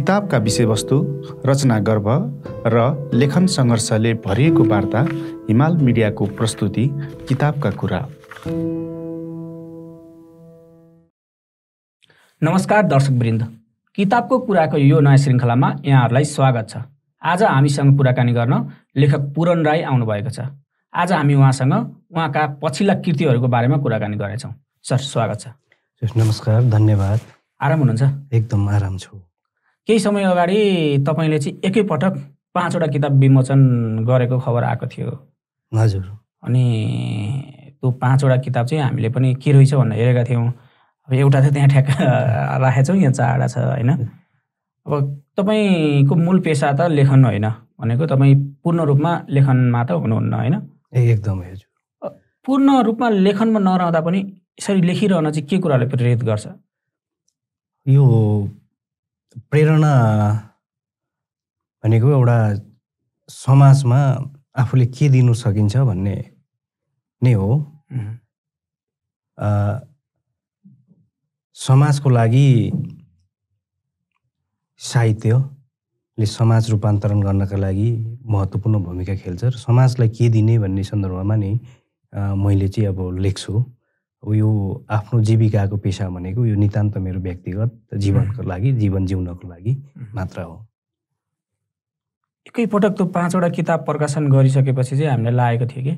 किताबका विषयवस्तु रचना गर्व र लेखन सङ्घर्षले भरिएको वार्ता हिमाल मिडियाको प्रस्तुति किताबका कुरा नमस्कार दर्शकवृन्द किताबको कुराको यो नयाँ श्रृङ्खलामा यहाँहरूलाई स्वागत छ आज हामीसँग कुराकानी गर्न लेखक पुरन राई आउनुभएको छ आज हामी उहाँसँग उहाँका पछिल्ला कृतिहरूको बारेमा कुराकानी गर्नेछौँ सर स्वागत छ नमस्कार धन्यवाद आराम हुनुहुन्छ एकदम आराम छु केही समय अगाडि तपाईँले चाहिँ एकैपटक पाँचवटा किताब विमोचन गरेको खबर आएको थियो हजुर अनि त्यो पाँचवटा किताब चाहिँ हामीले पनि के रहेछ भनेर हेरेका थियौँ अब एउटा त त्यहाँ ठ्याक्क राखेको छौँ यहाँ चाडा छ होइन अब तपाईँको मूल पेसा त लेखन होइन भनेको तपाईँ पूर्ण रूपमा लेखनमा त हुनुहुन्न होइन एकदमै हजुर पूर्ण रूपमा लेखनमा नरहँदा पनि यसरी लेखिरहन चाहिँ के कुराले प्रेरित गर्छ यो प्रेरणा भनेको एउटा समाजमा आफूले के दिनु सकिन्छ भन्ने नै हो समाजको लागि साहित्यले समाज रूपान्तरण गर्नका लागि महत्त्वपूर्ण भूमिका खेल्छ र समाजलाई के दिने भन्ने सन्दर्भमा नि मैले चाहिँ अब लेख्छु यो आफ्नो जीविकाको पेसा भनेको यो नितान्त मेरो व्यक्तिगत जीवनको लागि जीवन जिउनको लागि मात्र हो एकैपटक त्यो पाँचवटा किताब प्रकाशन गरिसकेपछि चाहिँ हामीलाई लागेको थियो कि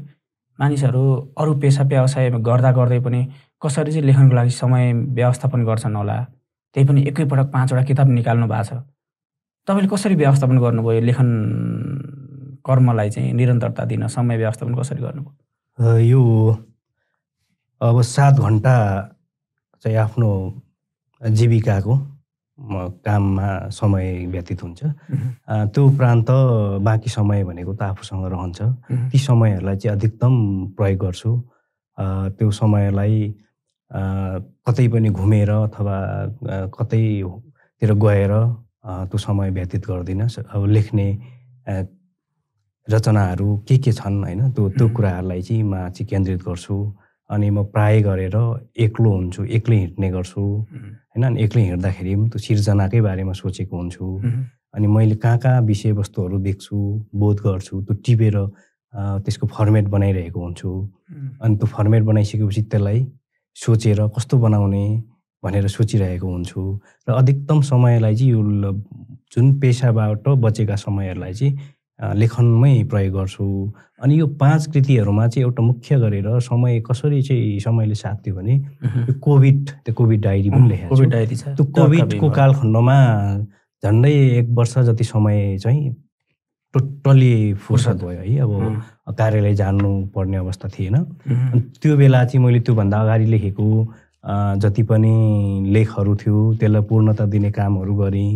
मानिसहरू अरू पेसा व्यवसाय गर्दा गर्दै पनि कसरी चाहिँ लेखनको लागि समय व्यवस्थापन गर्छन् होला त्यही पनि एकैपटक पाँचवटा किताब निकाल्नु भएको छ तपाईँले कसरी व्यवस्थापन गर्नुभयो लेखन कर्मलाई चाहिँ निरन्तरता दिन समय व्यवस्थापन कसरी गर्नुभयो यो अब सात घन्टा चाहिँ आफ्नो जीविकाको काममा समय व्यतीत हुन्छ त्यो उपरान्त बाँकी समय भनेको त आफूसँग रहन्छ ती समयहरूलाई चाहिँ अधिकतम प्रयोग गर्छु त्यो समयलाई कतै पनि घुमेर अथवा कतैतिर गएर त्यो समय व्यतीत गर्दिनँ अब लेख्ने रचनाहरू के के छन् होइन त्यो त्यो कुराहरूलाई चाहिँ म चाहिँ केन्द्रित गर्छु अनि म प्राय गरेर एक्लो हुन्छु एक्लै हिँड्ने गर्छु होइन अनि एक्लै हिँड्दाखेरि पनि त्यो सिर्जनाकै बारेमा सोचेको हुन्छु अनि मैले कहाँ कहाँ विषयवस्तुहरू देख्छु बोध गर्छु त्यो टिपेर त्यसको फर्मेट बनाइरहेको हुन्छु अनि त्यो फर्मेट बनाइसकेपछि त्यसलाई सोचेर कस्तो बनाउने भनेर सोचिरहेको हुन्छु र अधिकतम समयलाई चाहिँ यो जुन पेसाबाट बचेका समयहरूलाई चाहिँ लेखनमै प्रयोग गर्छु अनि यो पाँच कृतिहरूमा चाहिँ एउटा मुख्य गरेर समय कसरी चाहिँ समयले साथ दियो भने यो कोभिड त्यो कोभिड डायरी पनि लेखेको कोभिड डायरी छ त्यो कोभिडको कालखण्डमा झन्डै एक वर्ष जति समय चाहिँ टोटल्ली फुर्सद भयो है अब कार्यालय जानु पर्ने अवस्था थिएन अनि त्यो बेला चाहिँ मैले त्योभन्दा अगाडि लेखेको जति पनि लेखहरू थियो त्यसलाई पूर्णता दिने कामहरू गरेँ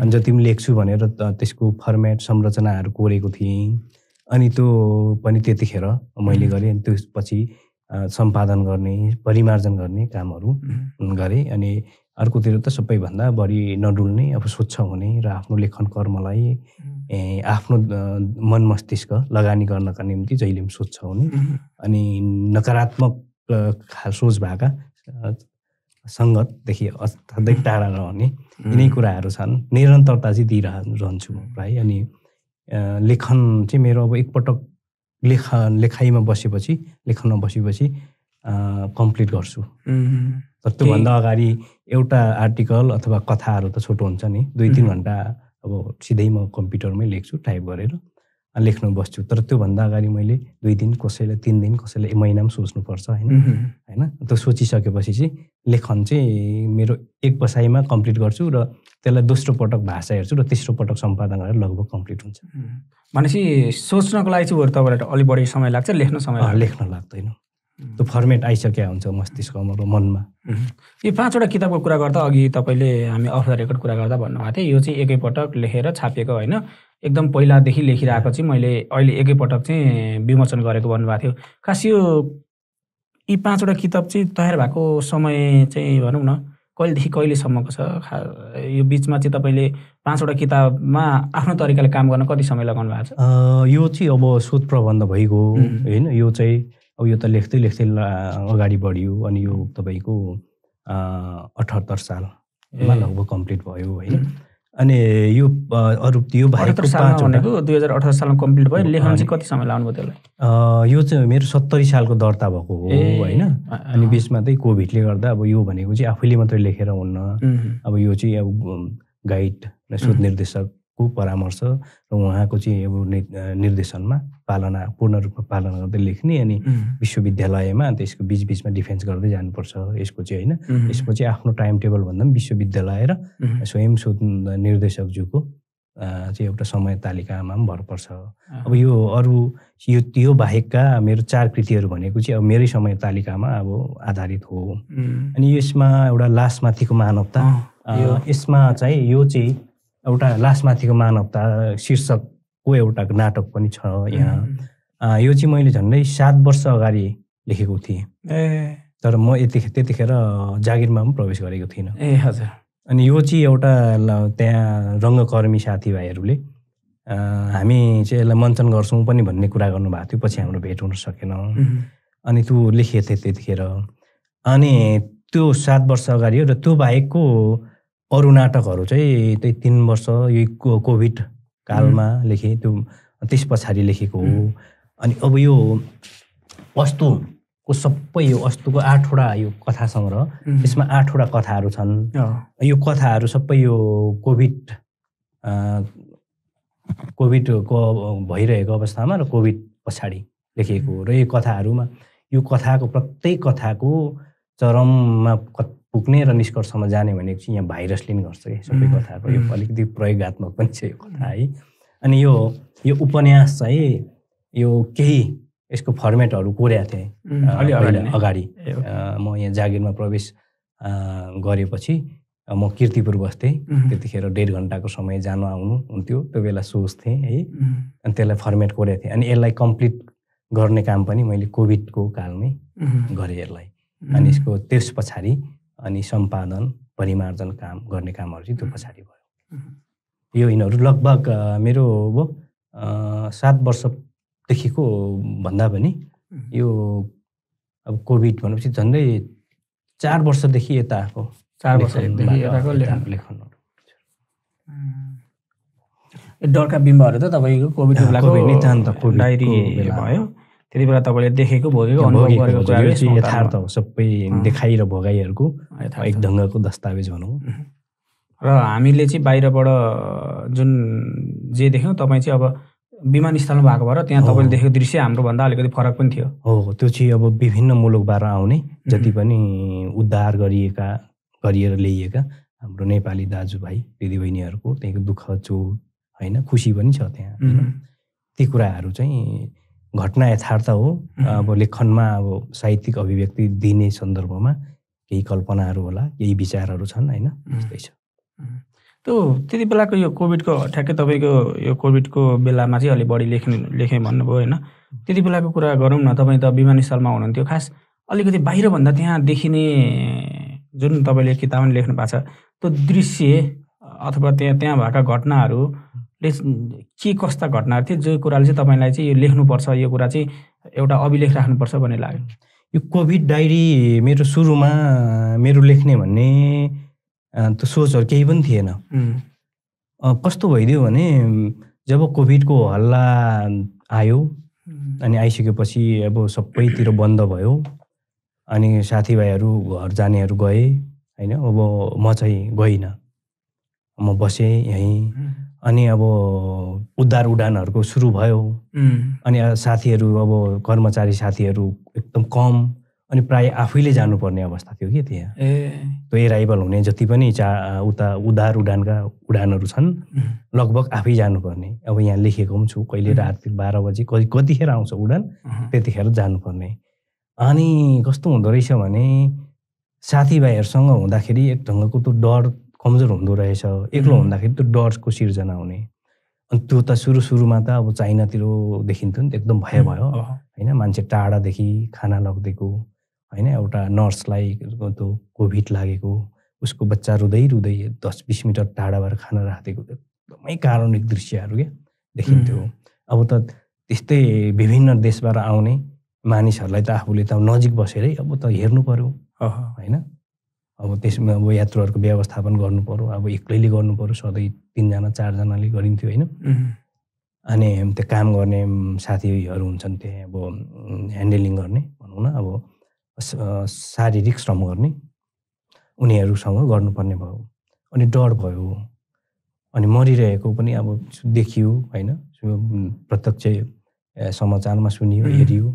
अनि जति पनि लेख्छु भनेर त्यसको फर्मेट संरचनाहरू कोरेको थिएँ अनि त्यो पनि त्यतिखेर मैले गरेँ अनि त्यसपछि सम्पादन गर्ने परिमार्जन गर्ने कामहरू गरेँ अनि अर्कोतिर त सबैभन्दा बढी नडुल्ने अब स्वच्छ हुने र आफ्नो लेखन कर्मलाई आफ्नो मन मस्तिष्क लगानी गर्नका निम्ति जहिले पनि स्वच्छ हुने अनि नकारात्मक सोच भएका सङ्गतदेखि अर्थात् टाढा रहने यिनै कुराहरू छन् निरन्तरता चाहिँ दिइरह रहन्छु म प्रायः अनि लेखन चाहिँ मेरो अब एकपटक लेख लेखाइमा बसेपछि लेखनमा बसेपछि कम्प्लिट गर्छु तर त्योभन्दा अगाडि एउटा आर्टिकल अथवा कथाहरू त छोटो हुन्छ नि दुई तिन घन्टा अब सिधै म कम्प्युटरमै लेख्छु टाइप गरेर लेख्न बस्छु तर त्योभन्दा अगाडि मैले दुई दिन कसैले तिन दिन कसैलाई महिना पनि सोच्नुपर्छ होइन होइन त्यो सोचिसकेपछि चाहिँ लेखन चाहिँ मेरो एक बसाइमा कम्प्लिट गर्छु र त्यसलाई दोस्रो पटक भाषा हेर्छु र तेस्रो पटक सम्पादन गरेर लगभग कम्प्लिट हुन्छ भनेपछि सोच्नको लागि चाहिँ तपाईँलाई अलिक बढी समय लाग्छ लेख्न समय लेख्न लाग्दैन त्यो फर्मेट आइसकेको हुन्छ मस्तिष्कमा र मनमा यो पाँचवटा किताबको कुरा गर्दा अघि तपाईँले हामी अफ द रेकर्ड कुरा गर्दा भन्नुभएको थियो यो चाहिँ एकैपटक लेखेर छापिएको होइन एकदम पहिलादेखि लेखिरहेको चाहिँ मैले अहिले एकैपटक चाहिँ विमोचन गरेको भन्नुभएको थियो खास यो यी पाँचवटा किताब चाहिँ तयार भएको समय चाहिँ भनौँ न कहिलेदेखि कहिलेसम्मको छ खा यो बिचमा चाहिँ तपाईँले पाँचवटा किताबमा आफ्नो तरिकाले काम गर्न कति समय लगाउनु भएको छ यो चाहिँ अब शोध प्रबन्ध भइगयो होइन यो चाहिँ अब यो त लेख्दै लेख्दै अगाडि बढियो अनि यो तपाईँको अठहत्तर सालमा लगभग कम्प्लिट भयो होइन अनि यो अरू यो बाहेक भनेको दुई हजार अठार सालमा कम्प्लिट भयो लेखन चाहिँ कति समय लाउनु भयो त्यसलाई यो चाहिँ मेरो सत्तरी सालको दर्ता भएको हो होइन अनि बिचमा चाहिँ कोभिडले गर्दा अब यो भनेको चाहिँ आफैले मात्रै लेखेर हुन्न अब यो चाहिँ अब गाइड स्रोत निर्देशक को परामर्श र उहाँको चाहिँ अब निर्देशनमा पालना पूर्ण रूपमा पालना गर्दै लेख्ने अनि विश्वविद्यालयमा त्यसको बिचबिचमा डिफेन्स गर्दै जानुपर्छ यसको चाहिँ होइन यसको चाहिँ आफ्नो टाइम टेबल भन्दा पनि विश्वविद्यालय र स्वयं शोध निर्देशकज्यूको चाहिँ एउटा समय तालिकामा पनि भर पर्छ अब यो अरू यो त्यो बाहेकका मेरो चार कृतिहरू भनेको चाहिँ अब मेरै समय तालिकामा अब आधारित हो अनि यसमा एउटा लासमाथिको मानवता यसमा चाहिँ यो चाहिँ एउटा लास्टमाथिको मानवता शीर्षकको एउटा नाटक पनि छ यहाँ यो चाहिँ मैले झन्डै सात वर्ष अगाडि लेखेको थिएँ ए तर म यति त्यतिखेर जागिरमा पनि प्रवेश गरेको थिइनँ ए हजुर अनि यो चाहिँ एउटा त्यहाँ रङ्गकर्मी साथीभाइहरूले हामी चाहिँ यसलाई मञ्चन गर्छौँ पनि भन्ने कुरा गर्नुभएको थियो पछि हाम्रो भेट हुन सकेन अनि त्यो लेखेको थिएँ त्यतिखेर अनि त्यो सात वर्ष अगाडि हो र त्यो बाहेकको अरू नाटकहरू चाहिँ त्यही तिन वर्ष यो कोभिड कालमा लेखेँ त्यो त्यस पछाडि लेखेको हो अनि अब यो अस्तुको सबै यो अस्तुको आठवटा यो कथा सङ्ग्रह यसमा आठवटा कथाहरू छन् यो कथाहरू सबै यो कोभिड कोभिडको भइरहेको अवस्थामा र कोभिड पछाडि लेखिएको हो र यो कथाहरूमा यो कथाको प्रत्येक कथाको चरममा पुग्ने र निष्कर्षमा जाने भनेको चाहिँ यहाँ भाइरसले नै गर्छ कि सबै कथाको यो अलिकति प्रयोगत्मक पनि छ यो कथा है अनि यो यो उपन्यास चाहिँ यो केही यसको फर्मेटहरू कोर्या थिएँ अगाडि म यहाँ जागिरमा प्रवेश गरेपछि म किर्तिपुर बस्थेँ त्यतिखेर डेढ घन्टाको समय जानु आउनु हुन्थ्यो त्यो बेला सोच्थेँ है अनि त्यसलाई फर्मेट कोरेको थिएँ अनि यसलाई कम्प्लिट गर्ने काम पनि मैले कोभिडको कालमै गरेँ यसलाई अनि यसको त्यस पछाडि अनि सम्पादन परिमार्जन काम गर्ने कामहरू चाहिँ त्यो पछाडि भयो यो यिनीहरू लगभग मेरो अब सात वर्षदेखिको भन्दा पनि यो अब कोभिड भनेपछि झन्डै चार वर्षदेखि यता आएको चार लेखनहरू डरका बिम्बहरू त तपाईँको कोभिड डायरी भयो त्यति बेला तपाईँले देखेको भोगेको यथार्थ हो सबै देखाइ र भोगाइहरूको एक ढङ्गको दस्तावेज भनौँ र हामीले चाहिँ बाहिरबाट जुन जे देख्यौँ तपाईँ चाहिँ अब विमानस्थलमा भएको भएर त्यहाँ तपाईँले देखेको दृश्य हाम्रोभन्दा अलिकति फरक पनि थियो हो त्यो चाहिँ अब विभिन्न मुलुकबाट आउने जति पनि उद्धार गरिएका गरिएर ल्याइएका हाम्रो नेपाली दाजुभाइ दिदीबहिनीहरूको त्यहाँको दुःख चोट होइन खुसी पनि छ त्यहाँ ती कुराहरू चाहिँ घटना यथार्थ हो अब लेखनमा अब साहित्यिक अभिव्यक्ति दिने सन्दर्भमा केही कल्पनाहरू होला केही विचारहरू छन् होइन त्यस्तै छ त्यो त्यति बेलाको यो कोभिडको ठ्याक्कै तपाईँको यो कोभिडको बेलामा चाहिँ अलिक बढी लेख्ने लेखेँ भन्नुभयो होइन त्यति बेलाको कुरा गरौँ न तपाईँ त विमानस्थलमा हुनुहुन्थ्यो खास अलिकति बाहिरभन्दा त्यहाँ देखिने जुन तपाईँले किताब लेख्नु भएको छ त्यो दृश्य अथवा त्यहाँ त्यहाँ भएका घटनाहरू के कस्ता घटनाहरू थिए जो कुराले चाहिँ तपाईँलाई चाहिँ यो लेख्नुपर्छ यो कुरा चाहिँ एउटा अभिलेख राख्नुपर्छ भन्ने लाग्यो यो कोभिड डायरी मेरो सुरुमा मेरो लेख्ने भन्ने त्यो सोचहरू केही पनि थिएन कस्तो भइदियो भने जब कोभिडको हल्ला आयो अनि आइसकेपछि अब सबैतिर बन्द भयो अनि साथीभाइहरू घर जानेहरू गए होइन अब म चाहिँ गइनँ म बसेँ यहीँ अनि अब उद्धार उडानहरूको सुरु भयो अनि साथीहरू अब कर्मचारी साथीहरू एकदम कम अनि प्राय आफैले जानुपर्ने अवस्था थियो कि त्यहाँ त्यो एराइभल हुने जति पनि चा उता उद्धार उडानका उडानहरू छन् लगभग आफै जानुपर्ने अब यहाँ लेखेको पनि छु कहिले रात बाह्र बजी कति कतिखेर आउँछ उडान त्यतिखेर जानुपर्ने अनि कस्तो हुँदो रहेछ भने साथीभाइहरूसँग हुँदाखेरि एक ढङ्गको त्यो डर कमजोर हुँदो रहेछ एक्लो हुँदाखेरि त्यो डरको सिर्जना हुने अनि त्यो त सुरु सुरुमा त अब चाइनातिर देखिन्थ्यो नि त एकदम भय भयो होइन मान्छे टाढादेखि खाना लगिदिएको होइन एउटा नर्सलाई त्यो कोभिड लागेको उसको बच्चा रुँदै रुँदै दस बिस मिटर टाढा भएर खाना राखिदिएको एकदमै कारुणिक दृश्यहरू क्या देखिन्थ्यो अब त त्यस्तै विभिन्न देशबाट आउने मानिसहरूलाई त आफूले त नजिक बसेरै अब त हेर्नु पऱ्यो होइन अब त्यसमा अब यात्रुहरूको व्यवस्थापन गर्नुपऱ्यो अब एक्लैले गर्नुपऱ्यो सधैँ तिनजना चारजनाले गरिन्थ्यो होइन अनि त्यो काम गर्ने साथीहरू हुन्छन् त्यहाँ अब ह्यान्डलिङ गर्ने भनौँ न अब शारीरिक श्रम गर्ने उनीहरूसँग गर्नुपर्ने भयो अनि डर भयो अनि मरिरहेको पनि अब देखियो होइन प्रत्यक्ष समाचारमा सुनियो हेरियो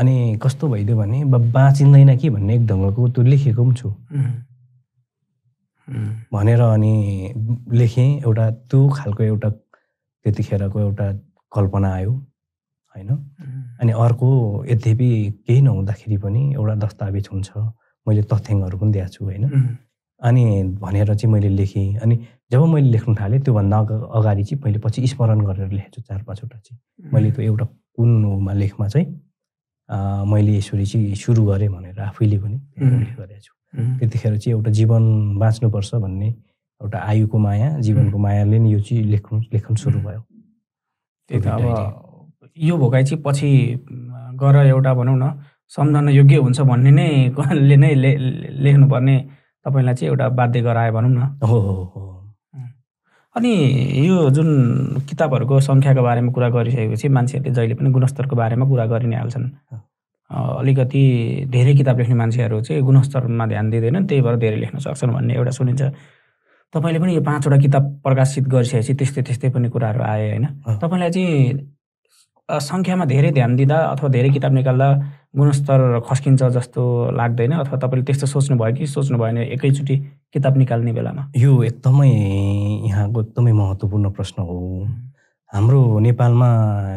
अनि कस्तो भइदियो भने बाँचिँदैन कि भन्ने एक ढङ्गको त्यो लेखेको पनि छु भनेर अनि लेखेँ एउटा त्यो खालको एउटा त्यतिखेरको एउटा कल्पना आयो होइन अनि अर्को यद्यपि केही नहुँदाखेरि पनि एउटा दस्तावेज हुन्छ मैले तथ्याङ्कहरू पनि दिएको छु होइन अनि भनेर चाहिँ मैले लेखेँ अनि जब मैले लेख्नु थालेँ त्योभन्दा अगाडि चाहिँ मैले पछि स्मरण गरेर लेखेको छु चार पाँचवटा चाहिँ मैले त्यो एउटा कुन लेखमा चाहिँ मैले यसरी चाहिँ सुरु गरेँ भनेर आफैले पनि गरेको छु त्यतिखेर चाहिँ एउटा जीवन बाँच्नुपर्छ भन्ने एउटा आयुको माया जीवनको मायाले नै यो चाहिँ लेख्नु लेखन सुरु भयो त्यही त अब यो भोकाइ चाहिँ पछि गर एउटा भनौँ न सम्झन योग्य हुन्छ भन्ने नै ले नै लेख्नुपर्ने तपाईँलाई चाहिँ एउटा बाध्य गरायो भनौँ न हो हो हो अनि यो जुन किताबहरूको सङ्ख्याको बारेमा कुरा गरिसकेपछि मान्छेहरूले जहिले पनि गुणस्तरको बारेमा कुरा गरि नै हाल्छन् अलिकति धेरै किताब लेख्ने मान्छेहरू चाहिँ गुणस्तरमा ध्यान दिँदैनन् त्यही भएर धेरै लेख्न सक्छन् भन्ने एउटा सुनिन्छ तपाईँले पनि यो पाँचवटा किताब प्रकाशित गरिसकेपछि त्यस्तै त्यस्तै पनि कुराहरू आए होइन तपाईँलाई चाहिँ सङ्ख्यामा धेरै ध्यान दिँदा अथवा धेरै किताब निकाल्दा गुणस्तर खस्किन्छ जस्तो लाग्दैन अथवा तपाईँले त्यस्तो सोच्नुभयो कि सोच्नु भएन एकैचोटि किताब निकाल्ने बेलामा यो एकदमै यहाँको एकदमै महत्त्वपूर्ण प्रश्न हो हाम्रो नेपालमा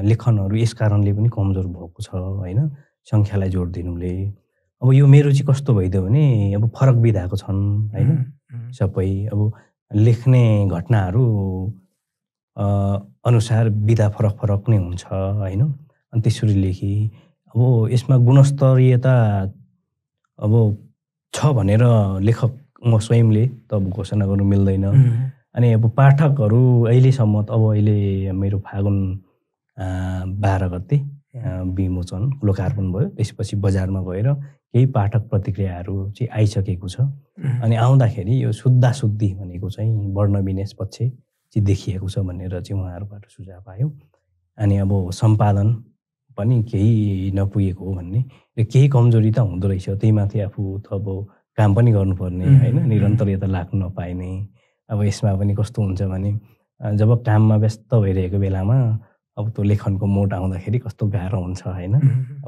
लेखनहरू यस कारणले पनि कमजोर भएको छ होइन सङ्ख्यालाई जोड दिनुले अब यो मेरो चाहिँ कस्तो भइदियो भने अब फरक विधाको छन् होइन सबै अब लेख्ने घटनाहरू अनुसार विधा फरक फरक नै हुन्छ होइन अनि त्यसरी लेखी अब यसमा गुणस्तरीयता अब छ भनेर लेखक म स्वयम्ले त अब घोषणा गर्नु मिल्दैन अनि अब पाठकहरू अहिलेसम्म त अब अहिले मेरो फागुन बाह्र गते विमोचन लोकार्पण भयो त्यसपछि बजारमा गएर केही पाठक प्रतिक्रियाहरू चाहिँ आइसकेको छ अनि आउँदाखेरि यो शुद्धा शुद्धि भनेको चाहिँ वर्ण विन्यास पक्ष चाहिँ देखिएको छ भनेर चाहिँ उहाँहरूबाट सुझाव आयो अनि अब सम्पादन पनि केही नपुगेको हो भन्ने र केही कमजोरी त हुँदो रहेछ त्यही माथि आफू त अब काम पनि गर्नुपर्ने होइन निरन्तर यता लाग्नु नपाइने अब यसमा पनि कस्तो हुन्छ भने जब काममा व्यस्त भइरहेको बेलामा अब त्यो लेखनको मोड आउँदाखेरि कस्तो गाह्रो हुन्छ होइन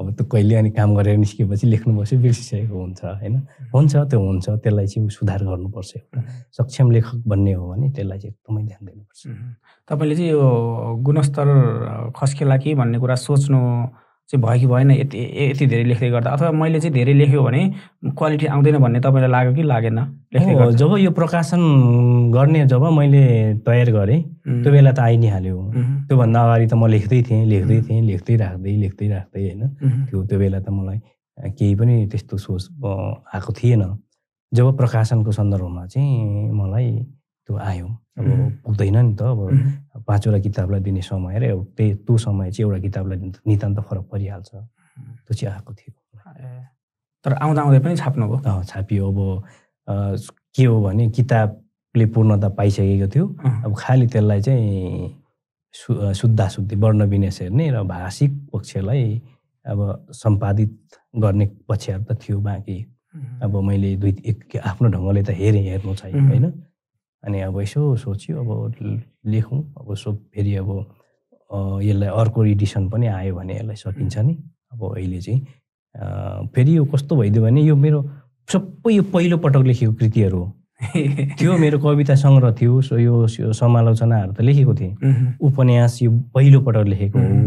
अब त्यो कहिले अनि काम गरेर निस्केपछि लेख्नु बसे बिर्सिसकेको हुन्छ होइन हुन्छ त्यो हुन्छ त्यसलाई चाहिँ सुधार गर्नुपर्छ एउटा सक्षम लेखक भन्ने हो भने त्यसलाई चाहिँ एकदमै ध्यान दिनुपर्छ तपाईँले चाहिँ यो गुणस्तर खस्केला कि भन्ने कुरा सोच्नु चाहिँ भयो कि भएन यति यति धेरै लेख्दै गर्दा अथवा मैले चाहिँ धेरै लेख्यो भने क्वालिटी आउँदैन भन्ने तपाईँलाई लाग्यो कि लागेन लेख्दै जब यो प्रकाशन गर्ने जब मैले तयार गरेँ त्यो बेला त आइ नै हाल्यो त्योभन्दा अगाडि त म लेख्दै थिएँ लेख्दै थिएँ लेख्दै राख्दै लेख्दै राख्दै होइन त्यो त्यो बेला त मलाई केही पनि त्यस्तो सोच आएको थिएन जब प्रकाशनको सन्दर्भमा चाहिँ मलाई त्यो आयो अब पुग्दैन नि त अब पाँचवटा किताबलाई दिने समय र त्यही त्यो समय चाहिँ एउटा किताबलाई दिनु नितान्त फरक परिहाल्छ त्यो चाहिँ आएको थियो तर आउँदा आउँदै पनि छाप्नु छाप्नुभयो छापियो अब के हो भने किताबले पूर्णता पाइसकेको थियो अब खालि त्यसलाई चाहिँ शुद्धा शुद्धाशुद्धि वर्ण विन्यास हेर्ने र भाषिक पक्षलाई अब सम्पादित गर्ने पक्षहरू त थियो बाँकी अब मैले दुई एक आफ्नो ढङ्गले त हेरेँ हेर्नु चाहिँ होइन अनि अब यसो सोच्यो अब लेखौँ अब सो फेरि अब यसलाई अर्को एडिसन पनि आयो भने यसलाई सकिन्छ नि अब अहिले चाहिँ फेरि यो कस्तो भइदियो भने यो मेरो सबै यो पहिलोपटक लेखेको कृतिहरू हो त्यो मेरो कविता सङ्ग्रह थियो सो यो समालोचनाहरू त लेखेको थिएँ उपन्यास यो पहिलोपटक लेखेको हो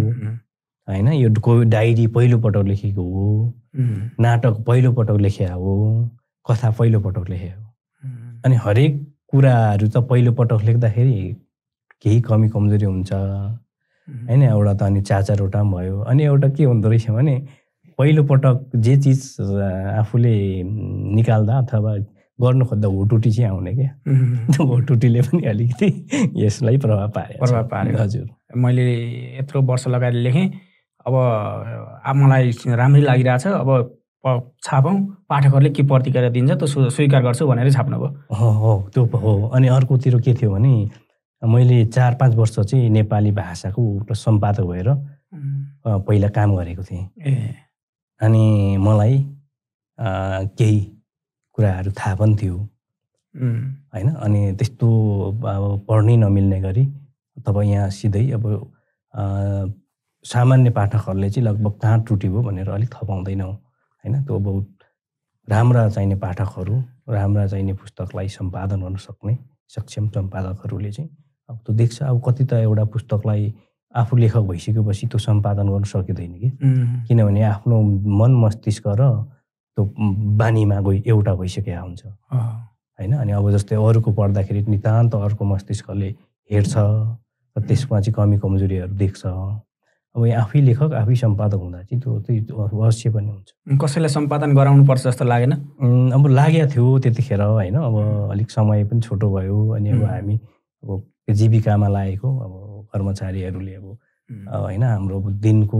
होइन यो डायरी पहिलोपटक लेखेको हो नाटक पहिलोपटक लेखेको हो कथा पहिलोपटक लेखे हो अनि हरेक कुराहरू त पहिलोपटक लेख्दाखेरि केही कमी कमजोरी हुन्छ होइन एउटा त अनि चारवटा पनि भयो अनि एउटा के हुँदो रहेछ भने पहिलोपटक जे चिज आफूले निकाल्दा अथवा गर्नु खोज्दा होटुटी चाहिँ आउने क्या होटुटीले पनि अलिकति यसलाई प्रभाव पारे प्रभाव पारे हजुर मैले यत्रो वर्ष लगाएर लेखेँ अब मलाई राम्रै लागिरहेछ अब छापौँ पाठकहरूले के प्रतिक्रिया दिन्छ त्यो स्वीकार गर्छु भनेर भयो हो त्यो हो अनि अर्कोतिर के थियो भने मैले चार पाँच वर्ष चाहिँ नेपाली भाषाको सम्पादक भएर पहिला काम गरेको थिएँ अनि मलाई केही कुराहरू थाहा पनि थियो होइन अनि त्यस्तो अब पढ्नै नमिल्ने गरी तपाईँ यहाँ सिधै अब सामान्य पाठकहरूले चाहिँ लगभग कहाँ त्रुटि भनेर अलिक थपाउँदैनौँ होइन त्यो बहुत राम्रा चाहिने पाठकहरू राम्रा चाहिने पुस्तकलाई सम्पादन गर्न सक्ने सक्षम सम्पादकहरूले चाहिँ अब त्यो देख्छ अब कति त एउटा पुस्तकलाई आफू लेखक भइसकेपछि त्यो सम्पादन गर्न सकिँदैन कि किनभने आफ्नो मन मस्तिष्क र त्यो बानीमा गइ एउटा भइसकेका हुन्छ होइन अनि अब जस्तै अरूको पढ्दाखेरि नितान्त अर्को मस्तिष्कले हेर्छ र त्यसमा चाहिँ कमी कमजोरीहरू देख्छ अब यहाँ आफै लेखक आफै सम्पादक हुँदा चाहिँ त्यो त्यो अवश्य पनि हुन्छ कसैलाई सम्पादन पर्छ जस्तो लागेन अब लागेको थियो त्यतिखेर होइन अब अलिक समय पनि छोटो भयो अनि अब हामी अब जीविकामा लागेको अब कर्मचारीहरूले अब होइन हाम्रो अब दिनको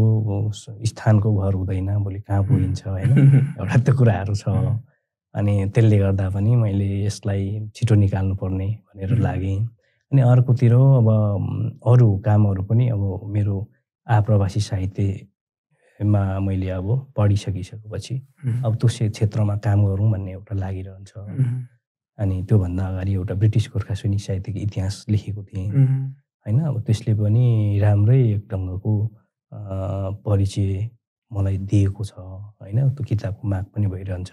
स्थानको घर हुँदैन भोलि कहाँ पुगिन्छ होइन एउटा त्यो कुराहरू छ अनि त्यसले गर्दा पनि मैले यसलाई छिटो निकाल्नु पर्ने भनेर लागेँ अनि अर्कोतिर अब अरू कामहरू पनि अब मेरो आप्रवासी साहित्यमा मैले अब पढिसकिसकेपछि अब त्यो क्षेत्रमा काम गरौँ भन्ने एउटा लागिरहन्छ अनि त्योभन्दा अगाडि एउटा ब्रिटिस गोर्खा सुनि साहित्यको इतिहास लेखेको थिएँ होइन अब त्यसले पनि राम्रै एक ढङ्गको परिचय मलाई दिएको छ होइन त्यो किताबको माग पनि भइरहन्छ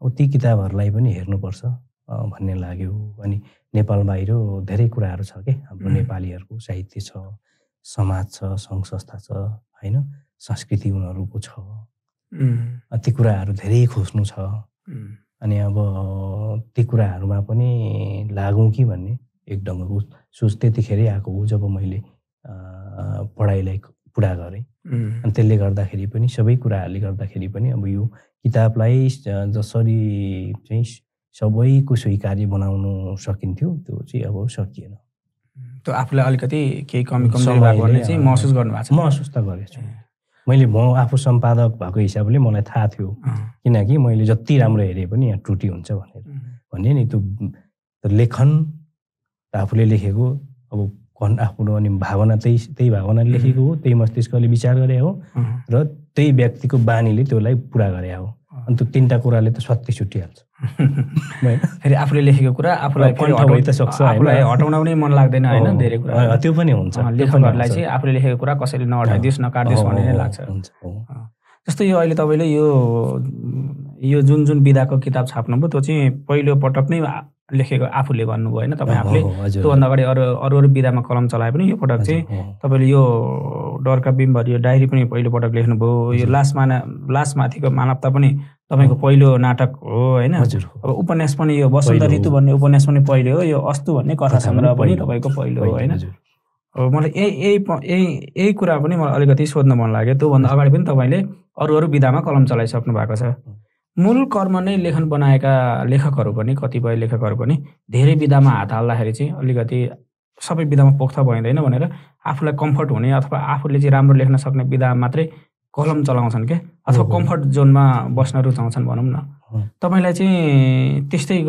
अब ती किताबहरूलाई पनि हेर्नुपर्छ भन्ने लाग्यो अनि नेपाल बाहिर धेरै कुराहरू छ कि हाम्रो नेपालीहरूको साहित्य छ समाज छ सङ्घ संस्था छ होइन संस्कृति उनीहरूको छ ती कुराहरू धेरै खोज्नु छ अनि अब ती कुराहरूमा पनि लागौँ कि भन्ने एक ढङ्गको सोच त्यतिखेरै आएको हो जब मैले पढाइलाई पुरा गरेँ अनि त्यसले गर्दाखेरि पनि सबै कुराहरूले गर्दाखेरि पनि अब यो किताबलाई जसरी चाहिँ सबैको स्वीकार्य बनाउनु सकिन्थ्यो त्यो चाहिँ अब सकिएन त्यो आफूलाई अलिकति केही कमी कमी भएको चाहिँ महसुस गर्नुभएको छ महसुस त गरेको छु मैले म आफू सम्पादक भएको हिसाबले मलाई थाहा थियो किनकि मैले जति राम्रो हेरेँ पनि यहाँ त्रुटि हुन्छ भनेर भने नि त्यो लेखन आफूले लेखेको अब घन आफ्नो अनि भावना त्यही त्यही भावनाले लेखेको हो त्यही मस्तिष्कले विचार गरे हो र त्यही व्यक्तिको बानीले त्यसलाई पुरा गरे हो अनि त्यो तिनवटा कुराले त सत्य छुट्टिहाल्छ फेरि आफूले लेखेको कुरा आफूलाई आफूलाई हटाउन पनि मन लाग्दैन होइन धेरै कुरा त्यो पनि हुन्छ लेखकहरूलाई चाहिँ आफूले लेखेको कुरा कसैले नहटाइदियोस् नकाटिदियोस् भन्ने नै लाग्छ जस्तो यो अहिले तपाईँले यो यो जुन जुन विधाको किताब छाप्नुभयो त्यो चाहिँ पहिलो पटक नै लेखेको आफूले गर्नुभयो होइन तपाईँ आफूले त्योभन्दा अगाडि अरू अरू अरू विधामा कलम चलाए पनि यो पटक चाहिँ तपाईँले यो डरका बिम्बहरू यो डायरी पनि पहिलोपटक लेख्नुभयो यो लास माना माथिको मानवता पनि तपाईँको पहिलो नाटक हो होइन अब उपन्यास पनि यो वसन्त ऋतु भन्ने उपन्यास पनि पहिलो हो यो अस्तु भन्ने कथा सङ्ग्रह पनि तपाईँको पहिलो हो होइन अब मलाई यही यही यही यही कुरा पनि मलाई अलिकति सोध्न मन लाग्यो त्योभन्दा अगाडि पनि तपाईँले अरू अरू विधामा कलम चलाइसक्नु भएको छ मूल कर्म नै लेखन बनाएका लेखकहरू पनि कतिपय लेखकहरू पनि धेरै विधामा हात हाल्दाखेरि चाहिँ अलिकति सबै विधामा पोख्त भइँदैन भनेर आफूलाई कम्फर्ट हुने अथवा आफूले चाहिँ राम्रो लेख्न सक्ने विधा मात्रै कलम चलाउँछन् क्या अथवा कम्फर्ट जोनमा बस्न रुचाउँछन् भनौँ न तपाईँलाई चाहिँ त्यस्तै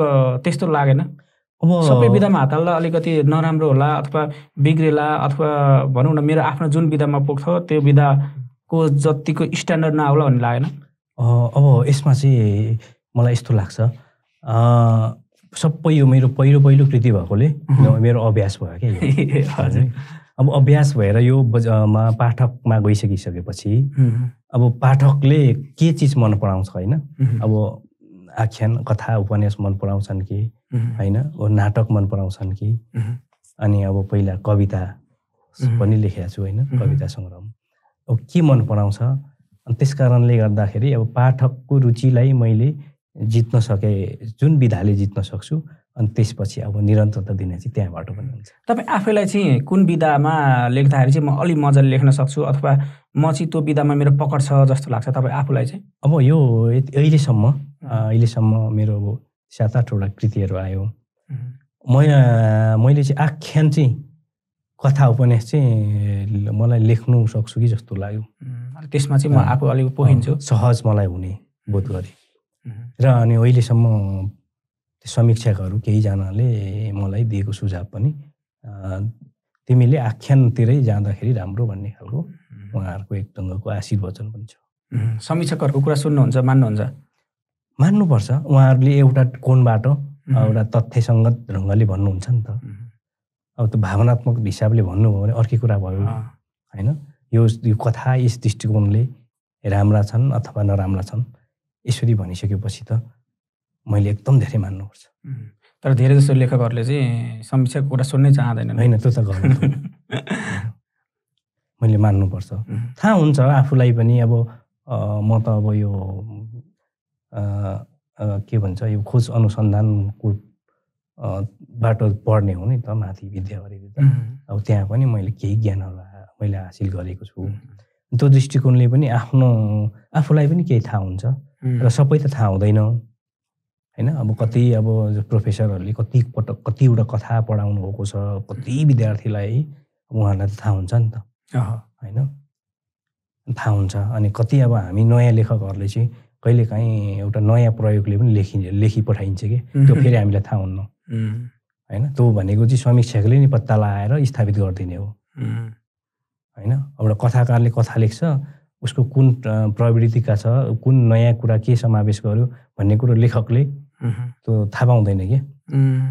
त्यस्तो लागेन अब सबै विधामा हात हाल्दा अलिकति नराम्रो होला अथवा बिग्रेला अथवा भनौँ न मेरो आफ्नो जुन विधामा पोख्थ्यो त्यो विधाको जतिको स्ट्यान्डर्ड नआउला भन्ने लागेन अब यसमा चाहिँ मलाई यस्तो लाग्छ सबै यो मेरो पहिलो पहिलो कृति भएकोले मेरो अभ्यास भयो कि हजुर अब अभ्यास भएर यो मा पाठकमा गइसकिसकेपछि अब पाठकले के चिज मन पराउँछ होइन अब आख्यान कथा उपन्यास मन पराउँछन् कि होइन नाटक मन पराउँछन् कि अनि अब पहिला कविता पनि लेखेको छु होइन कविता सङ्ग्रह अब के मन पराउँछ अनि त्यस कारणले गर्दाखेरि अब पाठकको रुचिलाई मैले जित्न सके जुन विधाले जित्न सक्छु अनि त्यसपछि अब निरन्तरता दिने चाहिँ त्यहाँबाट पनि हुन्छ तपाईँ आफैलाई चाहिँ कुन विधामा लेख्दाखेरि चाहिँ म अलिक मजाले लेख्न सक्छु अथवा म चाहिँ त्यो विधामा मेरो पकड छ जस्तो लाग्छ तपाईँ आफूलाई चाहिँ अब यो अहिलेसम्म अहिलेसम्म मेरो अब सात आठवटा कृतिहरू आयो म मैले चाहिँ आख्यान चाहिँ कथा उपन्यास चाहिँ मलाई लेख्नु सक्छु कि जस्तो लाग्यो त्यसमा चाहिँ म आफू अलिक पोखिन्छु सहज मलाई हुने बोध गरेँ र अनि अहिलेसम्म समीक्षकहरू केहीजनाले मलाई दिएको सुझाव पनि तिमीले आख्यानतिरै जाँदाखेरि राम्रो भन्ने खालको उहाँहरूको एक ढङ्गको आशीर्वचन पनि छ समीक्षकहरूको कुरा सुन्नुहुन्छ मान्नुहुन्छ मान्नुपर्छ उहाँहरूले एउटा कोणबाट एउटा तथ्यसङ्गत ढङ्गले भन्नुहुन्छ नि त अब त्यो भावनात्मक हिसाबले भन्नुभयो भने अर्कै कुरा भयो होइन यो यो कथा यस दृष्टिकोणले राम्रा छन् अथवा नराम्रा छन् यसरी भनिसकेपछि त मैले एकदम धेरै मान्नुपर्छ तर धेरै जसो लेखकहरूले चाहिँ समीक्षाको कुरा सुन्नै चाहँदैनन् होइन त्यो त गर्नु मैले मान्नुपर्छ थाहा हुन्छ आफूलाई पनि अब म त अब यो के भन्छ यो खोज अनुसन्धानको बाटो पढ्ने हो नि त माथि विद्यावरी त अब त्यहाँ पनि मैले केही ज्ञानहरू मैले हासिल गरेको छु त्यो दृष्टिकोणले पनि आफ्नो आफूलाई पनि केही थाहा हुन्छ र सबै त थाहा हुँदैन होइन अब कति अब प्रोफेसरहरूले कति पटक कतिवटा कथा पढाउनु भएको छ कति विद्यार्थीलाई उहाँहरूलाई त थाहा हुन्छ नि त होइन थाहा हुन्छ अनि कति अब हामी नयाँ लेखकहरूले चाहिँ कहिलेकाहीँ एउटा नयाँ प्रयोगले पनि लेखि लेखि पठाइन्छ कि त्यो फेरि हामीलाई थाहा हुन्न होइन त्यो भनेको चाहिँ समीक्षकले नि पत्ता लगाएर स्थापित गरिदिने हो होइन एउटा कथाकारले कथा लेख्छ उसको कुन प्रवृत्तिका छ कुन नयाँ कुरा के समावेश गर्यो भन्ने कुरो लेखकले त्यो थाहा पाउँदैन कि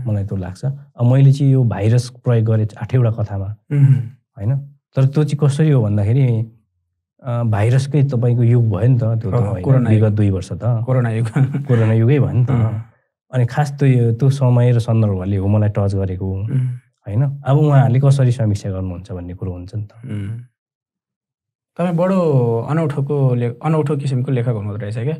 मलाई त्यो लाग्छ अब मैले चाहिँ यो भाइरस प्रयोग गरेँ आठैवटा कथामा होइन तर त्यो चाहिँ कसरी हो भन्दाखेरि भाइरसकै तपाईँको युग भयो नि त त्यो विगत दुई वर्ष त कोरोना युग कोरोना युगै भयो नि त अनि खास त्यो त्यो समय र सन्दर्भले हो मलाई टच गरेको होइन अब उहाँहरूले कसरी समीक्षा गर्नुहुन्छ भन्ने कुरो हुन्छ नि त तपाईँ बडो अनौठोको ले अनौठो किसिमको लेखक हुनुहुँदो रहेछ क्या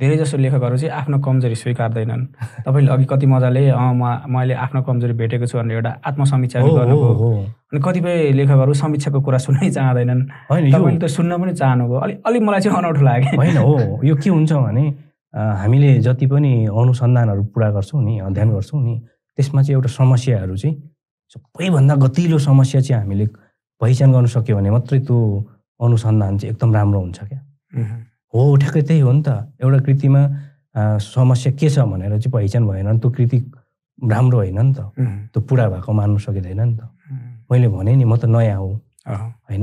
धेरै जसो लेखकहरू चाहिँ आफ्नो कमजोरी स्वीकार्दैनन् तपाईँले अघि कति मजाले म मैले आफ्नो कमजोरी भेटेको छु भनेर एउटा आत्मसमीक्षा गर्नुभयो अनि कतिपय लेखकहरू समीक्षाको कुरा सुन्नै चाहँदैनन् तपाईँले त सुन्न पनि चाहनुभयो अलिक अलिक मलाई चाहिँ अनौठो लाग्यो होइन हो यो के हुन्छ भने हामीले जति पनि अनुसन्धानहरू पुरा गर्छौँ नि अध्ययन गर्छौँ नि त्यसमा चाहिँ एउटा समस्याहरू चाहिँ सबैभन्दा गतिलो समस्या चाहिँ हामीले पहिचान गर्न सक्यो भने मात्रै त्यो अनुसन्धान चाहिँ एकदम राम्रो हुन्छ क्या हो ठ्याक्कै त्यही हो नि त एउटा कृतिमा समस्या के छ भनेर चाहिँ पहिचान भएन त्यो कृति राम्रो होइन नि त त्यो पुरा भएको मान्नु सकिँदैन नि त मैले भने नि म त नयाँ हो होइन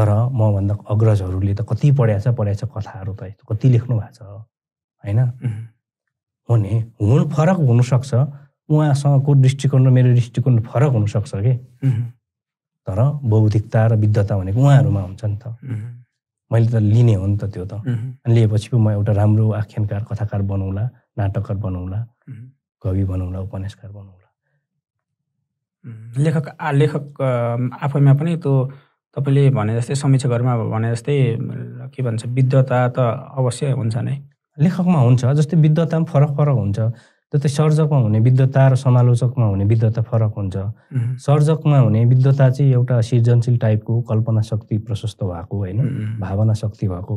तर मभन्दा अग्रजहरूले त कति पढाएको छ पढाएको छ कथाहरू त कति लेख्नु भएको छ होइन हो नि हुनु फरक हुनसक्छ उहाँसँगको दृष्टिकोण र मेरो दृष्टिकोण फरक हुनसक्छ कि तर बौद्धिकता र विद्वता भनेको उहाँहरूमा हुन्छ नि त मैले त लिने हो नि त त्यो त लिएपछि पो म एउटा राम्रो आख्यानकार कथाकार बनाउँला नाटककार बनाउँला कवि बनाउँला उपन्यासकार बनाउँला लेखक लेखक आफैमा पनि त्यो तपाईँले भने जस्तै समीक्षकहरूमा भने जस्तै के भन्छ विद्वता त अवश्य हुन्छ नै लेखकमा हुन्छ जस्तै विद्वता पनि फरक फरक हुन्छ जस्तै सर्जकमा हुने विद्वता र समालोचकमा हुने विद्वता फरक हुन्छ सर्जकमा हुने विद्वता चाहिँ एउटा सृजनशील टाइपको कल्पना शक्ति प्रशस्त भएको होइन भावना शक्ति भएको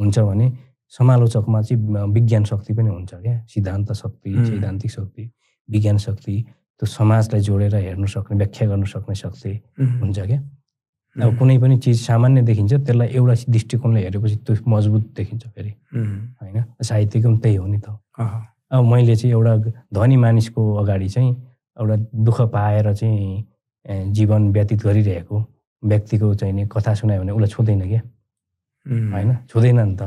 हुन्छ भने समालोचकमा चाहिँ विज्ञान शक्ति पनि हुन्छ क्या सिद्धान्त शक्ति सैद्धान्तिक शक्ति विज्ञान शक्ति त्यो समाजलाई जोडेर हेर्नु सक्ने व्याख्या गर्नु सक्ने शक्ति हुन्छ क्या अब कुनै पनि चिज सामान्य देखिन्छ त्यसलाई एउटा दृष्टिकोणले हेरेपछि त्यो मजबुत देखिन्छ फेरि होइन साहित्यको पनि त्यही हो नि त अब मैले चाहिँ एउटा धनी मानिसको अगाडि चाहिँ एउटा दुःख पाएर चाहिँ जीवन व्यतीत गरिरहेको व्यक्तिको चाहिँ नि कथा सुनायो भने उसलाई छुँदैन क्या होइन छुँदैन नि त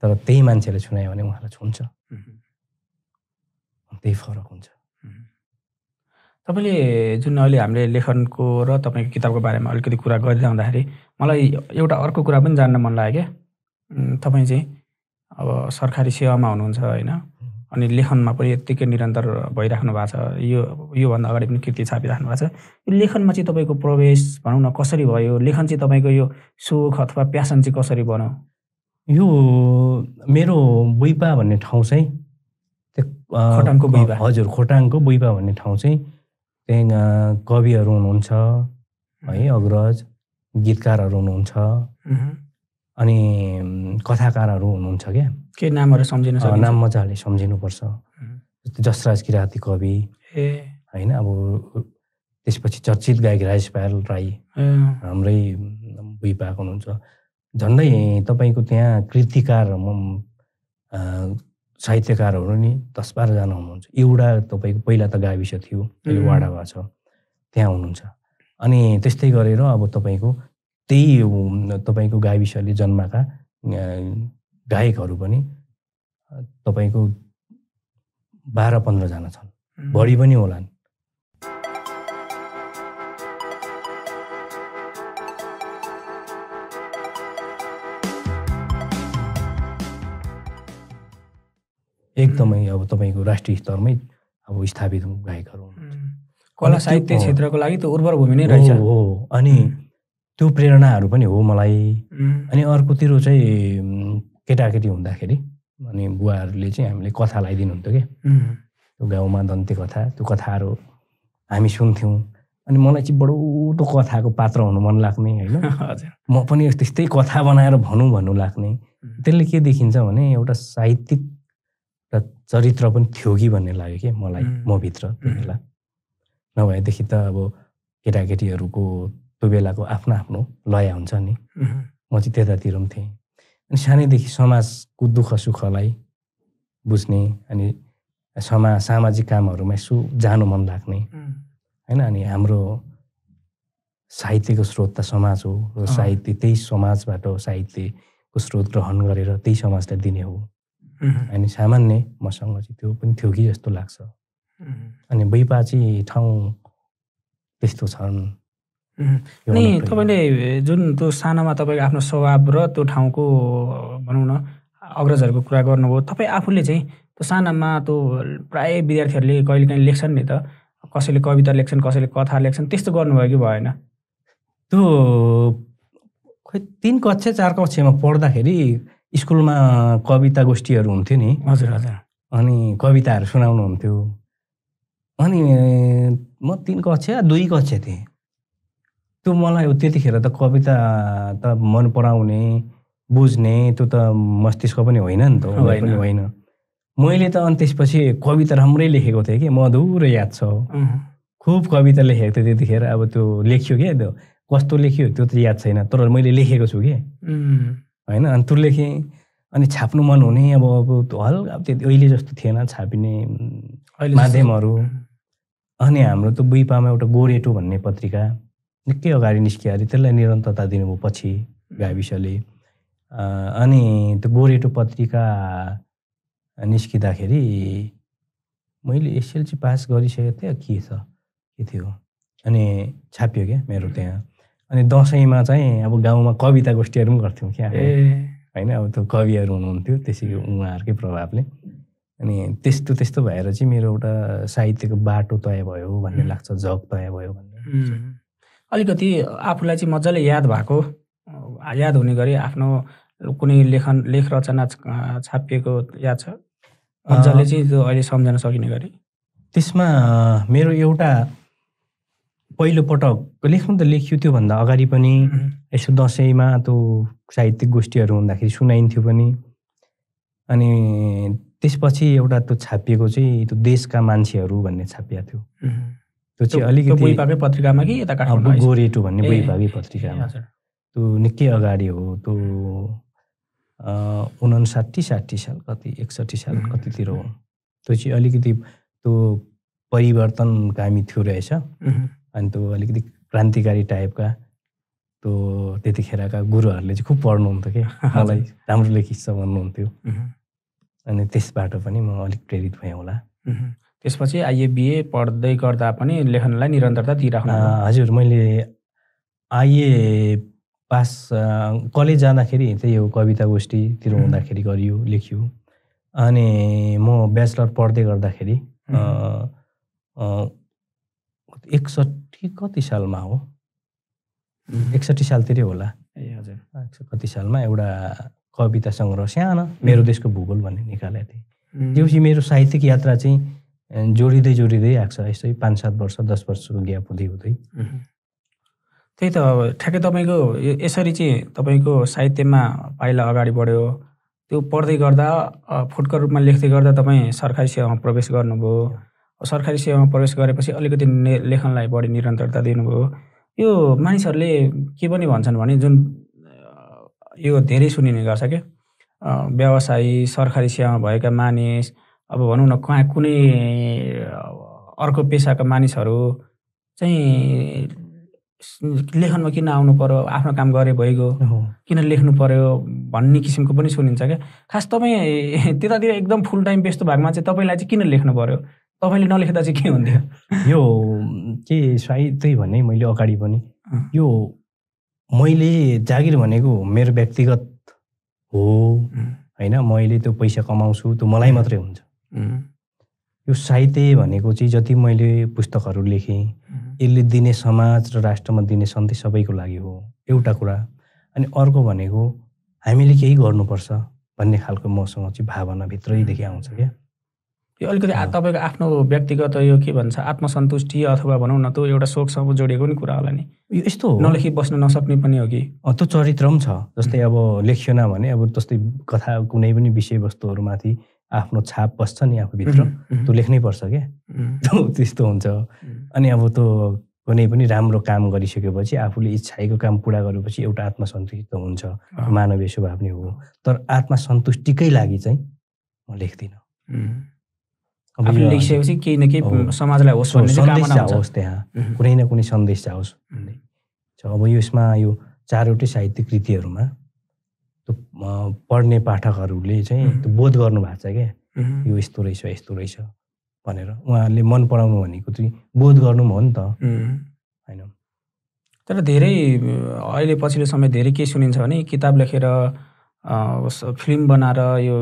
तर त्यही मान्छेले सुनायो भने उहाँलाई छुन्छ त्यही फरक हुन्छ तपाईँले जुन अहिले हामीले लेखनको र तपाईँको किताबको बारेमा अलिकति कुरा गरिरहँदाखेरि मलाई एउटा अर्को कुरा पनि जान्न मन लाग्यो क्या तपाईँ चाहिँ अब सरकारी सेवामा हुनुहुन्छ होइन अनि लेखनमा पनि यत्तिकै निरन्तर भइराख्नु भएको छ यो योभन्दा अगाडि पनि कृति छापिराख्नु भएको छ यो लेखनमा चाहिँ तपाईँको प्रवेश भनौँ न कसरी भयो लेखन चाहिँ तपाईँको यो सुख अथवा प्यासन चाहिँ कसरी बन्यो यो मेरो बुइपा भन्ने ठाउँ चाहिँ खोटाङको बुइपा हजुर खोटाङको बुइपा भन्ने ठाउँ चाहिँ त्यहाँ कविहरू हुनुहुन्छ है अग्रज गीतकारहरू हुनुहुन्छ अनि कथाकारहरू हुनुहुन्छ क्या के नामहरू सम्झिनु नाम मजाले सम्झिनुपर्छ जस्तै जसराज किराती कवि होइन अब त्यसपछि चर्चित गायक पायल राई हाम्रै विभाग हुनुहुन्छ झन्डै तपाईँको त्यहाँ कृतिकार साहित्यकारहरू नि दस बाह्रजना हुनुहुन्छ एउटा तपाईँको पहिला त गाविस थियो अहिले वाडा भएको छ त्यहाँ हुनुहुन्छ अनि त्यस्तै गरेर अब तपाईँको त्यही तपाईँको गाविसले जन्माका गायकहरू पनि तपाईँको बाह्र पन्ध्रजना छन् बढी पनि होलान् एकदमै अब तपाईँको राष्ट्रिय स्तरमै अब स्थापित गायकहरू हुनुहुन्छ कला साहित्य क्षेत्रको लागि त उर्वर भूमि नै रहेछ हो अनि त्यो प्रेरणाहरू पनि हो मलाई अनि अर्कोतिर चाहिँ केटाकेटी हुँदाखेरि अनि बुवाहरूले चाहिँ हामीले कथा लगाइदिनुहुन्थ्यो क्या त्यो गाउँमा दन्ते कथा त्यो कथाहरू हामी सुन्थ्यौँ अनि मलाई चाहिँ बडो त्यो कथाको पात्र हुनु मन लाग्ने होइन म पनि त्यस्तै कथा बनाएर भनौँ भन्नु लाग्ने त्यसले के देखिन्छ भने एउटा साहित्यिक र चरित्र पनि थियो कि भन्ने लाग्यो कि मलाई म भित्र त्यो बेला नभएदेखि त अब केटाकेटीहरूको त्यो बेलाको आफ्नो आफ्नो लय हुन्छ नि म चाहिँ त्यतातिर पनि थिएँ अनि सानैदेखि समाजको दुःख सुखलाई बुझ्ने अनि समा सामाजिक कामहरूमा यसो जानु मन लाग्ने होइन अनि हाम्रो साहित्यको स्रोत त समाज हो र साहित्य त्यही समाजबाट साहित्यको स्रोत ग्रहण गरेर त्यही समाजलाई दिने हो अनि सामान्य मसँग चाहिँ त्यो पनि थियो कि जस्तो लाग्छ अनि चाहिँ ठाउँ त्यस्तो छन् अनि तपाईँले जुन त्यो सानामा तपाईँको आफ्नो स्वभाव र त्यो ठाउँको भनौँ न अग्रजहरूको कुरा गर्नुभयो तपाईँ आफूले चाहिँ त्यो सानामा त्यो प्राय विद्यार्थीहरूले कहिले काहीँ लेख्छन् नि त कसैले कविता लेख्छन् कसैले कथा लेख्छन् त्यस्तो गर्नुभयो कि भएन त्यो खै तिन कक्षा चार कक्षामा पढ्दाखेरि स्कुलमा कविता गोष्ठीहरू हुन्थ्यो नि हजुर हजुर अनि कविताहरू सुनाउनुहुन्थ्यो अनि म तिन कक्षा दुई कक्षा थिएँ त्यो मलाई त्यतिखेर त कविता त मन पराउने बुझ्ने त्यो त मस्तिष्क पनि होइन नि त होइन मैले त अनि त्यसपछि कविता राम्रै लेखेको थिएँ कि म याद छ खुब कविता लेखेको थिएँ त्यतिखेर अब त्यो लेख्यो क्या त्यो कस्तो लेख्यो त्यो त याद छैन तर मैले लेखेको छु कि होइन अनि तुर्लेखेँ अनि छाप्नु मन हुने अब अब हल्का अब त्यति अहिले जस्तो थिएन छापिने माध्यमहरू अनि हाम्रो त बुइपामा एउटा गोरेटो भन्ने पत्रिका निकै अगाडि निस्कियो अरे त्यसलाई निरन्तरता दिनुभयो पछि गाविसले अनि त्यो गोरेटो पत्रिका निस्किँदाखेरि मैले एसएलसी पास गरिसकेको थिएँ के छ के थियो अनि छापियो क्या मेरो त्यहाँ अनि दसैँमा चाहिँ अब गाउँमा कविता गोष्ठीहरू पनि गर्थ्यौँ क्या होइन अब त्यो कविहरू हुनुहुन्थ्यो त्यसै उहाँहरूकै प्रभावले अनि त्यस्तो त्यस्तो भएर चाहिँ मेरो एउटा साहित्यको बाटो तय भयो भन्ने लाग्छ जग तय भयो भन्ने अलिकति आफूलाई चाहिँ मजाले याद भएको याद हुने गरी आफ्नो कुनै लेखन लेख रचना छापिएको याद छ मजाले चाहिँ त्यो अहिले सम्झन सकिने गरी त्यसमा मेरो एउटा पहिलोपटक लेख्नु त लेख्यो त्योभन्दा अगाडि पनि यसो दसैँमा त्यो साहित्यिक गोष्ठीहरू हुँदाखेरि सुनाइन्थ्यो पनि अनि त्यसपछि एउटा त्यो छापिएको चाहिँ त्यो देशका मान्छेहरू भन्ने छापिएको थियो त्यो चाहिँ अलिकति पत्रिकामा कि यता गोरेटो भन्ने बुइभागी पत्रिकामा त्यो निकै अगाडि हो त्यो उनासाठी साठी साल कति एकसठी साल कतितिर हो त्यो चाहिँ अलिकति त्यो परिवर्तनकामी थियो रहेछ अनि त्यो अलिकति क्रान्तिकारी टाइपका त्यो त्यतिखेरका गुरुहरूले चाहिँ खुब पढ्नुहुन्थ्यो कि मलाई राम्रो लेखिन्छ भन्नुहुन्थ्यो अनि त्यसबाट पनि म अलिक प्रेरित भएँ होला त्यसपछि आइएबिए पढ्दै गर्दा पनि लेखनलाई निरन्तरता दिइराख्नु हजुर मैले आइए पास कलेज जाँदाखेरि त्यही हो कविता गोष्ठीतिर हुँदाखेरि गरियो लेखियो अनि म ब्याचलर पढ्दै गर्दाखेरि एकसठ कति सालमा हो एकसठी सालतिरै होला ए हजुर कति सालमा एउटा कविता सङ्ग्रह सानो मेरो देशको भूगोल भन्ने निकालेको थिएँ त्योपछि मेरो साहित्यिक यात्रा चाहिँ जोडिँदै जोडिँदै आएको छ यस्तै पाँच सात वर्ष दस वर्षको ग्याप हुँदै हुँदै त्यही त अब ठ्याक्कै तपाईँको यसरी चाहिँ तपाईँको साहित्यमा पाइला अगाडि बढ्यो त्यो पढ्दै गर्दा फुटको रूपमा लेख्दै गर्दा तपाईँ सरकारी सेवामा प्रवेश गर्नुभयो सरकारी सेवामा प्रवेश गरेपछि अलिकति ने लेखनलाई बढी निरन्तरता दिनुभयो यो मानिसहरूले के पनि भन्छन् भने जुन यो धेरै सुनिने गर्छ क्या व्यवसायी सरकारी सेवामा भएका मानिस अब भनौँ न कहाँ कुनै अर्को पेसाका मानिसहरू चाहिँ लेखनमा किन आउनु पर्यो आफ्नो काम गरे भइगयो किन लेख्नु पर्यो भन्ने किसिमको पनि सुनिन्छ क्या खास तपाईँ त्यतातिर एकदम फुल टाइम व्यस्त भएकोमा चाहिँ तपाईँलाई चाहिँ किन लेख्नु पर्यो तपाईँले नलेख्दा चाहिँ के हुन्थ्यो यो के त्यही भने मैले अगाडि पनि यो मैले जागिर भनेको मेरो व्यक्तिगत हो होइन मैले त्यो पैसा कमाउँछु त्यो मलाई मात्रै हुन्छ यो साहित्य भनेको चाहिँ जति मैले पुस्तकहरू लेखेँ यसले दिने समाज र राष्ट्रमा दिने सन्देश सबैको लागि हो एउटा कुरा अनि अर्को भनेको हामीले केही गर्नुपर्छ भन्ने खालको मसँग चाहिँ भावना भित्रैदेखि आउँछ क्या यो अलिकति तपाईँको आफ्नो व्यक्तिगत यो के भन्छ आत्मसन्तुष्टि अथवा भनौँ न त्यो एउटा सोखसँग जोडिएको पनि कुरा होला नि यो यस्तो नलेखी बस्न नसक्ने पनि हो कि त्यो चरित्र पनि छ जस्तै अब लेखिएन भने अब जस्तै कथा कुनै पनि विषयवस्तुहरूमाथि आफ्नो छाप बस्छ नि आफूभित्र त्यो लेख्नै पर्छ क्या त्यस्तो हुन्छ अनि अब त्यो कुनै पनि राम्रो काम गरिसकेपछि आफूले इच्छाएको काम पुरा गरेपछि एउटा आत्मसन्तुष्टि त हुन्छ मानवीय स्वभाव नै हो तर आत्मसन्तुष्टिकै लागि चाहिँ म लेख्दिनँ आफूले लेखिसकेपछि केही न केही समाजलाई होस् सन्देश होस् त्यहाँ कुनै न कुनै सन्देश आओस् अब यसमा यो चारवटै साहित्यिक कृतिहरूमा त्यो पढ्ने पाठकहरूले चाहिँ त्यो बोध गर्नु भएको छ क्या यो यस्तो रहेछ यस्तो रहेछ भनेर उहाँहरूले मन पराउनु भनेको चाहिँ बोध गर्नु हो नि त होइन तर धेरै अहिले पछिल्लो समय धेरै के सुनिन्छ भने किताब लेखेर फिल्म बनाएर यो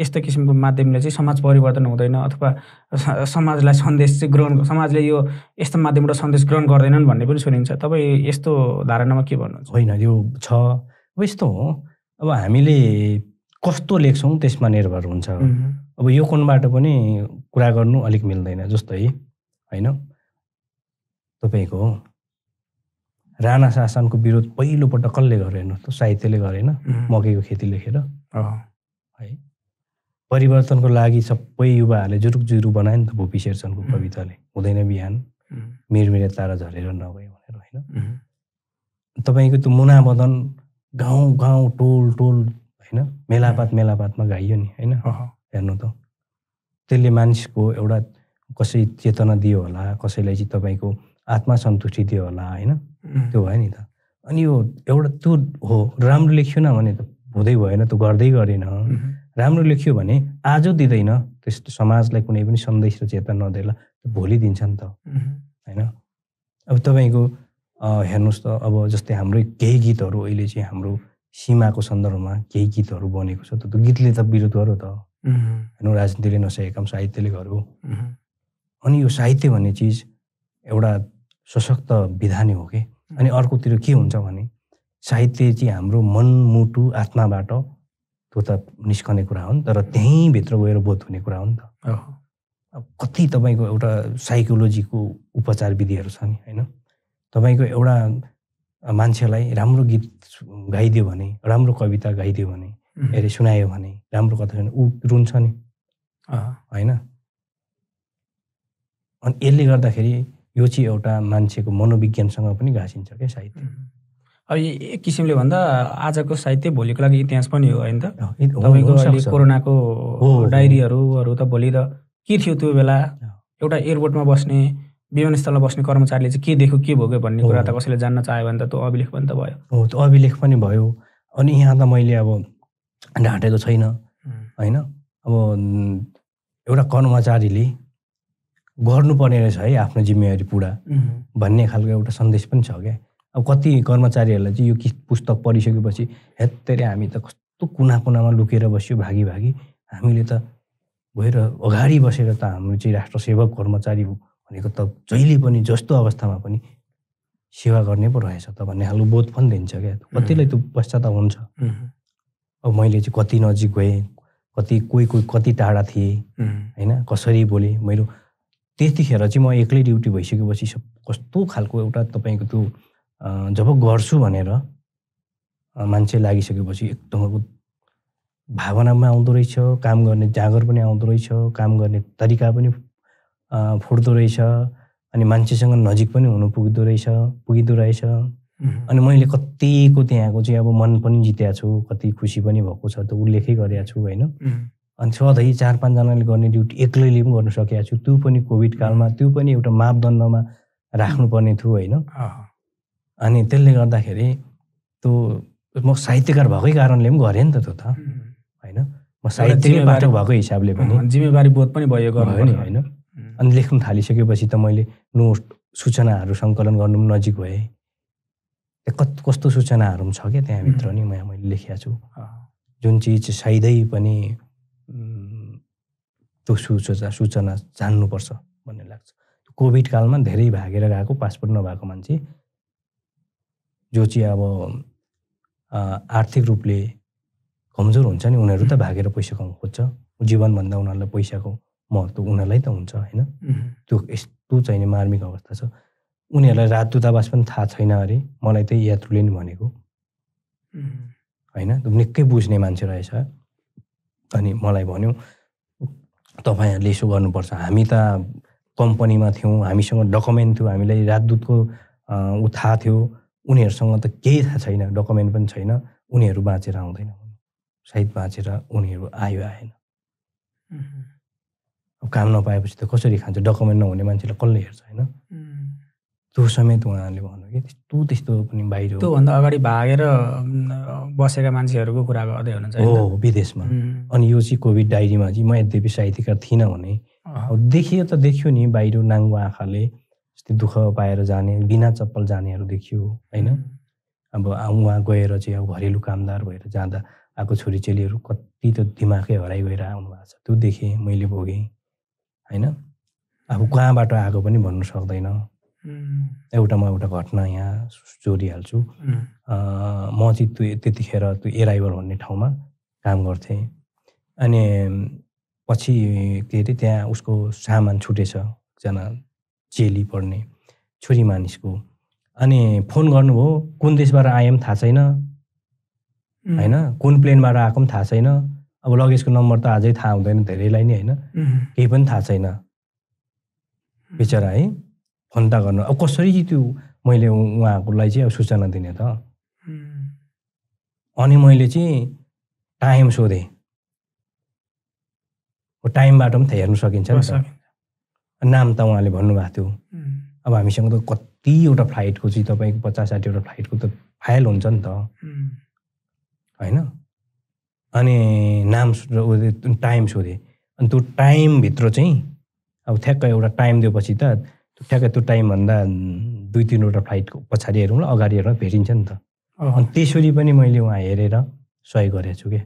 यस्तो किसिमको माध्यमले चाहिँ समाज परिवर्तन हुँदैन अथवा समाजलाई सन्देश चाहिँ ग्रहण समाजले यो यस्तो माध्यमबाट सन्देश ग्रहण गर्दैनन् भन्ने पनि सुनिन्छ तपाईँ यस्तो धारणामा के भन्नुहुन्छ होइन यो छ अब यस्तो हो अब हामीले कस्तो लेख्छौँ त्यसमा निर्भर हुन्छ अब यो कोणबाट पनि कुरा गर्नु अलिक मिल्दैन जस्तै होइन तपाईँको राणा शासनको विरोध पहिलोपटक कसले गर्यो हेर्नुहोस् त साहित्यले गरेन मकैको खेती लेखेर है परिवर्तनको लागि सबै युवाहरूले जुरुक जुरु बनायो नि त भोपी शेरचनको कविताले हुँदैन बिहान मिरमिरे तारा झरेर नभए भनेर होइन तपाईँको त्यो मुनाबदन गाउँ गाउँ टोल टोल होइन मेलापात मेलापातमा गाइयो नि होइन हेर्नु त त्यसले मानिसको एउटा कसै चेतना दियो होला कसैलाई चाहिँ तपाईँको आत्मसन्तुष्टि त्यो होला होइन त्यो भयो नि त अनि यो एउटा त्यो हो राम्रो लेख्यो न भने त हुँदै भएन त्यो गर्दै गरेन राम्रो लेख्यो भने आज दिँदैन त्यस्तो समाजलाई कुनै पनि सन्देश र चेतना नदिएर भोलि दिन्छ नि त होइन अब तपाईँको हेर्नुहोस् त अब जस्तै हाम्रो केही गीतहरू अहिले चाहिँ हाम्रो सीमाको सन्दर्भमा केही गीतहरू बनेको छ त त्यो गीतले त विरोध गर्यो त होइन राजनीतिले नसकेका साहित्यले गर्यो अनि यो साहित्य भन्ने चिज एउटा सशक्त विधानी हो कि अनि अर्कोतिर के हुन्छ भने साहित्य चाहिँ हाम्रो मन मुटु आत्माबाट त्यो त निस्कने कुरा हो नि तर त्यहीँभित्र गएर बोध हुने कुरा हो नि त अब कति तपाईँको एउटा साइकोलोजीको उपचार विधिहरू छ नि होइन तपाईँको एउटा मान्छेलाई राम्रो गीत गाइदियो भने राम्रो कविता गाइदियो भने अरे सुनायो भने राम्रो कथा ऊ रुन्छ नि होइन अनि यसले गर्दाखेरि यो चाहिँ एउटा मान्छेको मनोविज्ञानसँग पनि घाँसिन्छ क्या साहित्य अब एक किसिमले भन्दा आजको साहित्य भोलिको लागि इतिहास पनि हो होइन त तपाईँको कोरोनाको डायरीहरू त भोलि त के थियो त्यो बेला एउटा एयरपोर्टमा बस्ने विमानस्थलमा बस्ने कर्मचारीले चाहिँ के देख्यो के भोग्यो भन्ने कुरा त कसैले जान्न चाह्यो भने त त्यो अभिलेख पनि त भयो हो त्यो अभिलेख पनि भयो अनि यहाँ त मैले अब ढाँटेको छैन होइन अब एउटा कर्मचारीले गर्नुपर्ने रहेछ है आफ्नो जिम्मेवारी पुरा भन्ने खालको एउटा सन्देश पनि छ क्या अब कति कर्मचारीहरूलाई चाहिँ यो कि पुस्तक पढिसकेपछि हेत्तेरे हामी त कस्तो कुना कुनामा लुकेर बस्यो भागी भागी हामीले त गएर अगाडि बसेर त हाम्रो चाहिँ राष्ट्र सेवक कर्मचारी भनेको त जहिले पनि जस्तो अवस्थामा पनि सेवा गर्ने पो रहेछ त भन्ने खालको बोध पनि दिन्छ क्या कतिलाई त पश्चात हुन्छ अब मैले चाहिँ कति नजिक गएँ कति कोही कोही कति टाढा थिएँ होइन कसरी बोलेँ मैले त्यतिखेर चाहिँ म एक्लै ड्युटी भइसकेपछि सब कस्तो खालको एउटा तपाईँको त्यो जब गर्छु भनेर मान्छे लागिसकेपछि एकदमको भावनामा आउँदो रहेछ काम गर्ने जाँगर पनि आउँदो रहेछ काम गर्ने तरिका पनि फुट्दो रहेछ अनि मान्छेसँग नजिक पनि हुनु पुग्दो रहेछ पुगिँदो रहेछ अनि मैले कतिको त्यहाँको चाहिँ अब मन पनि जितेको छु कति खुसी पनि भएको छ त्यो उल्लेखै गरेको छु होइन अनि सधैँ चार पाँचजनाले गर्ने ड्युटी एक्लैले पनि गर्नु सकेका छु त्यो पनि कोभिड कालमा त्यो पनि एउटा मापदण्डमा राख्नुपर्ने थियो होइन अनि त्यसले गर्दाखेरि त्यो म साहित्यकार भएकै कारणले पनि गरेँ नि त त्यो त होइन म साहित्यकै बाटो भएको हिसाबले पनि जिम्मेवारी बोध पनि भयो गर्नु नि होइन अनि लेख्नु थालिसकेपछि त मैले नोट सूचनाहरू सङ्कलन गर्नु पनि नजिक भएँ कत कस्तो सूचनाहरू पनि छ क्या त्यहाँभित्र नि मैले लेखेको छु जुन चिज सायदै पनि त्यो सूचना सूचना जान्नुपर्छ भन्ने लाग्छ कोभिड कालमा धेरै भागेर गएको पासपोर्ट नभएको मान्छे जो चाहिँ अब आर्थिक रूपले कमजोर हुन्छ नि उनीहरू त भागेर पैसा कमाउनु खोज्छ जीवनभन्दा उनीहरूलाई पैसाको महत्त्व उनीहरूलाई त हुन्छ होइन त्यो यस्तो चाहिने मार्मिक अवस्था छ उनीहरूलाई रात दूतावास पनि थाहा छैन अरे मलाई त यात्रुले नि भनेको होइन निकै बुझ्ने मान्छे रहेछ अनि मलाई भन्यो तपाईँहरूले यसो गर्नुपर्छ हामी त कम्पनीमा थियौँ हामीसँग डकुमेन्ट थियो हामीलाई राजदूतको ऊ थाहा थियो उनीहरूसँग त केही थाहा छैन डकुमेन्ट पनि छैन उनीहरू बाँचेर आउँदैन सायद बाँचेर उनीहरू आयो आएन अब काम नपाएपछि त कसरी खान्छ डकुमेन्ट नहुने मान्छेलाई कसले हेर्छ होइन त्यो समेत उहाँहरूले भन्नु कि त्यस्तो त्यस्तो पनि बाहिर त्योभन्दा अगाडि भागेर बसेका मान्छेहरूको कुरा गर्दै हुनुहुन्छ हो विदेशमा अनि यो चाहिँ कोभिड डायरीमा चाहिँ म यद्यपि साहित्यकार थिइनँ भने देखियो त देखियो नि बाहिर नाङ्गो आँखाले यस्तै दुःख पाएर जाने बिना चप्पल जानेहरू देखियो होइन अब उहाँ गएर चाहिँ अब घरेलु कामदार भएर जाँदा आएको छोरीचेलीहरू कति त दिमागै हराइ गएर आउनु भएको छ त्यो देखेँ मैले भोगेँ होइन अब कहाँबाट आएको पनि भन्नु सक्दैन एउटामा एउटा घटना यहाँ जोडिहाल्छु म चाहिँ त्यो त्यतिखेर त्यो एराइभल भन्ने ठाउँमा काम गर्थेँ अनि पछि के अरे त्यहाँ उसको सामान छुटेछ एकजना चेली पढ्ने छोरी मानिसको अनि फोन गर्नुभयो कुन देशबाट आयो पनि थाहा छैन होइन कुन प्लेनबाट आएको पनि थाहा छैन अब लगेजको नम्बर त अझै थाहा हुँदैन धेरैलाई नै होइन केही पनि थाहा छैन बिचरा है फन्टा गर्नु अब कसरी त्यो मैले उहाँहरूलाई चाहिँ अब सूचना दिने त अनि मैले चाहिँ टाइम सोधेँ टाइमबाट पनि हेर्नु सकिन्छ नाम त उहाँले भन्नुभएको थियो अब हामीसँग त कतिवटा फ्लाइटको चाहिँ तपाईँको पचास साठीवटा फ्लाइटको त फाइल हुन्छ नि त होइन अनि नाम टाइम सोधेँ अनि त्यो टाइमभित्र चाहिँ अब ठ्याक्क एउटा टाइम दिएपछि त ठ्याक्कै त्यो टाइमभन्दा दुई तिनवटा फ्लाइटको पछाडि हेरौँ अगाडि हेरौँ भेटिन्छ नि त अनि त्यसरी पनि मैले उहाँ हेरेर सहयोग गरेको छु क्या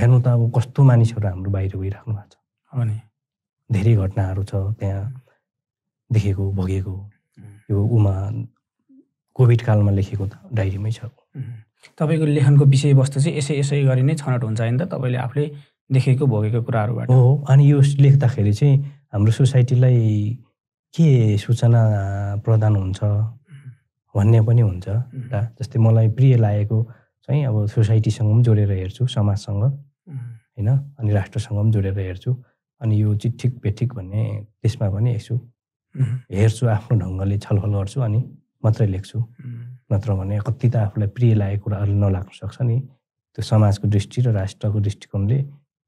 हेर्नु त अब कस्तो मानिसहरू हाम्रो बाहिर गइराख्नु भएको छ अनि धेरै घटनाहरू छ त्यहाँ देखेको भोगेको यो उमा कोभिड कालमा लेखेको त डायरीमै छ तपाईँको लेखनको विषयवस्तु चाहिँ यसै यसै गरी नै छनौट हुन्छ होइन त तपाईँले आफूले देखेको भोगेको कुराहरूबाट हो अनि यो लेख्दाखेरि चाहिँ हाम्रो सोसाइटीलाई के सूचना प्रदान हुन्छ भन्ने पनि हुन्छ एउटा जस्तै मलाई प्रिय लागेको चाहिँ अब सोसाइटीसँग पनि जोडेर हेर्छु समाजसँग होइन अनि राष्ट्रसँग पनि जोडेर हेर्छु अनि यो चिठिक बेठिक भन्ने त्यसमा पनि यसो हेर्छु आफ्नो ढङ्गले छलफल गर्छु अनि मात्रै लेख्छु नत्र भने कति त आफूलाई प्रिय लागेको कुराहरू नलाग्नु सक्छ नि त्यो समाजको दृष्टि र राष्ट्रको दृष्टिकोणले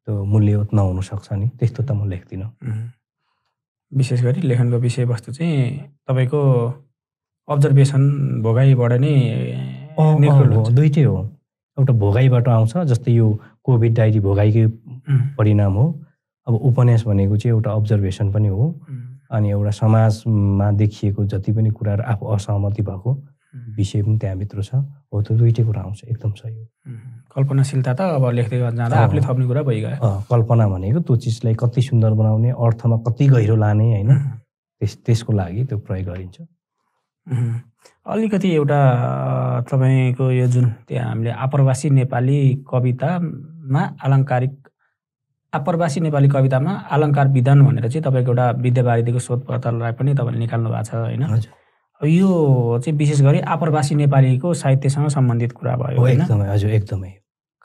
त्यो मूल्य नहुनु सक्छ नि त्यस्तो त म लेख्दिनँ विशेष गरी लेखनको विषयवस्तु चाहिँ तपाईँको अब्जर्भेसन भोगाइबाट नै दुइटै हो एउटा भोगाइबाट आउँछ जस्तै यो कोभिड डायरी भोगाइकै परिणाम हो अब उपन्यास भनेको चाहिँ एउटा अब्जर्भेसन पनि हो अनि एउटा समाजमा देखिएको जति पनि कुराहरू आफू असहमति भएको विषय पनि त्यहाँभित्र छ हो त्यो दुइटै कुरा आउँछ एकदम सही हो कल्पनाशीलता त अब लेख्दै जाँदा आफूले थप्ने कुरा भइगयो कल्पना भनेको त्यो चिजलाई कति सुन्दर बनाउने अर्थमा कति गहिरो लाने होइन त्यस त्यसको लागि त्यो प्रयोग गरिन्छ अलिकति एउटा तपाईँको यो जुन त्यहाँ हामीले आप्रवासी नेपाली कवितामा आलङ्कारिक आप्रवासी नेपाली कवितामा आलङ्कार विधान भनेर चाहिँ तपाईँको एउटा विद्यावारिदिको शोधपत्रलाई पनि तपाईँले निकाल्नु भएको छ होइन यो चाहिँ विशेष गरी आप्रवासी नेपालीको साहित्यसँग सम्बन्धित कुरा भयो एकदमै हजुर एकदमै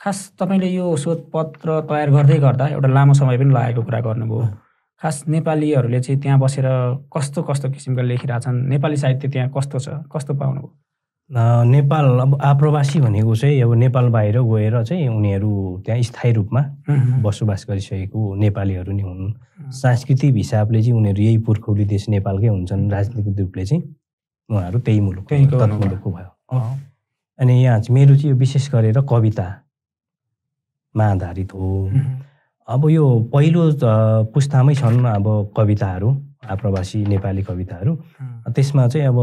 खास तपाईँले यो शोधपत्र तयार गर्दै गर्दा एउटा लामो समय पनि लागेको कुरा गर्नुभयो खास नेपालीहरूले चाहिँ त्यहाँ बसेर कस्तो कस्तो किसिमका लेखिरहेछन् नेपाली साहित्य त्यहाँ कस्तो छ कस्तो पाउनुभयो नेपाल अब आप्रवासी भनेको चाहिँ अब नेपाल बाहिर गएर चाहिँ उनीहरू त्यहाँ स्थायी रूपमा बसोबास गरिसकेको नेपालीहरू नै हुन् सांस्कृतिक हिसाबले चाहिँ उनीहरू यही पुर्खौली देश नेपालकै हुन्छन् राजनीतिक रूपले चाहिँ उहाँहरू त्यही मुलुक मुलुकको भयो अनि यहाँ चाहिँ मेरो चाहिँ यो विशेष गरेर कवितामा आधारित हो अब यो पहिलो पुस्तामै छन् अब कविताहरू आप्रवासी नेपाली कविताहरू त्यसमा चाहिँ अब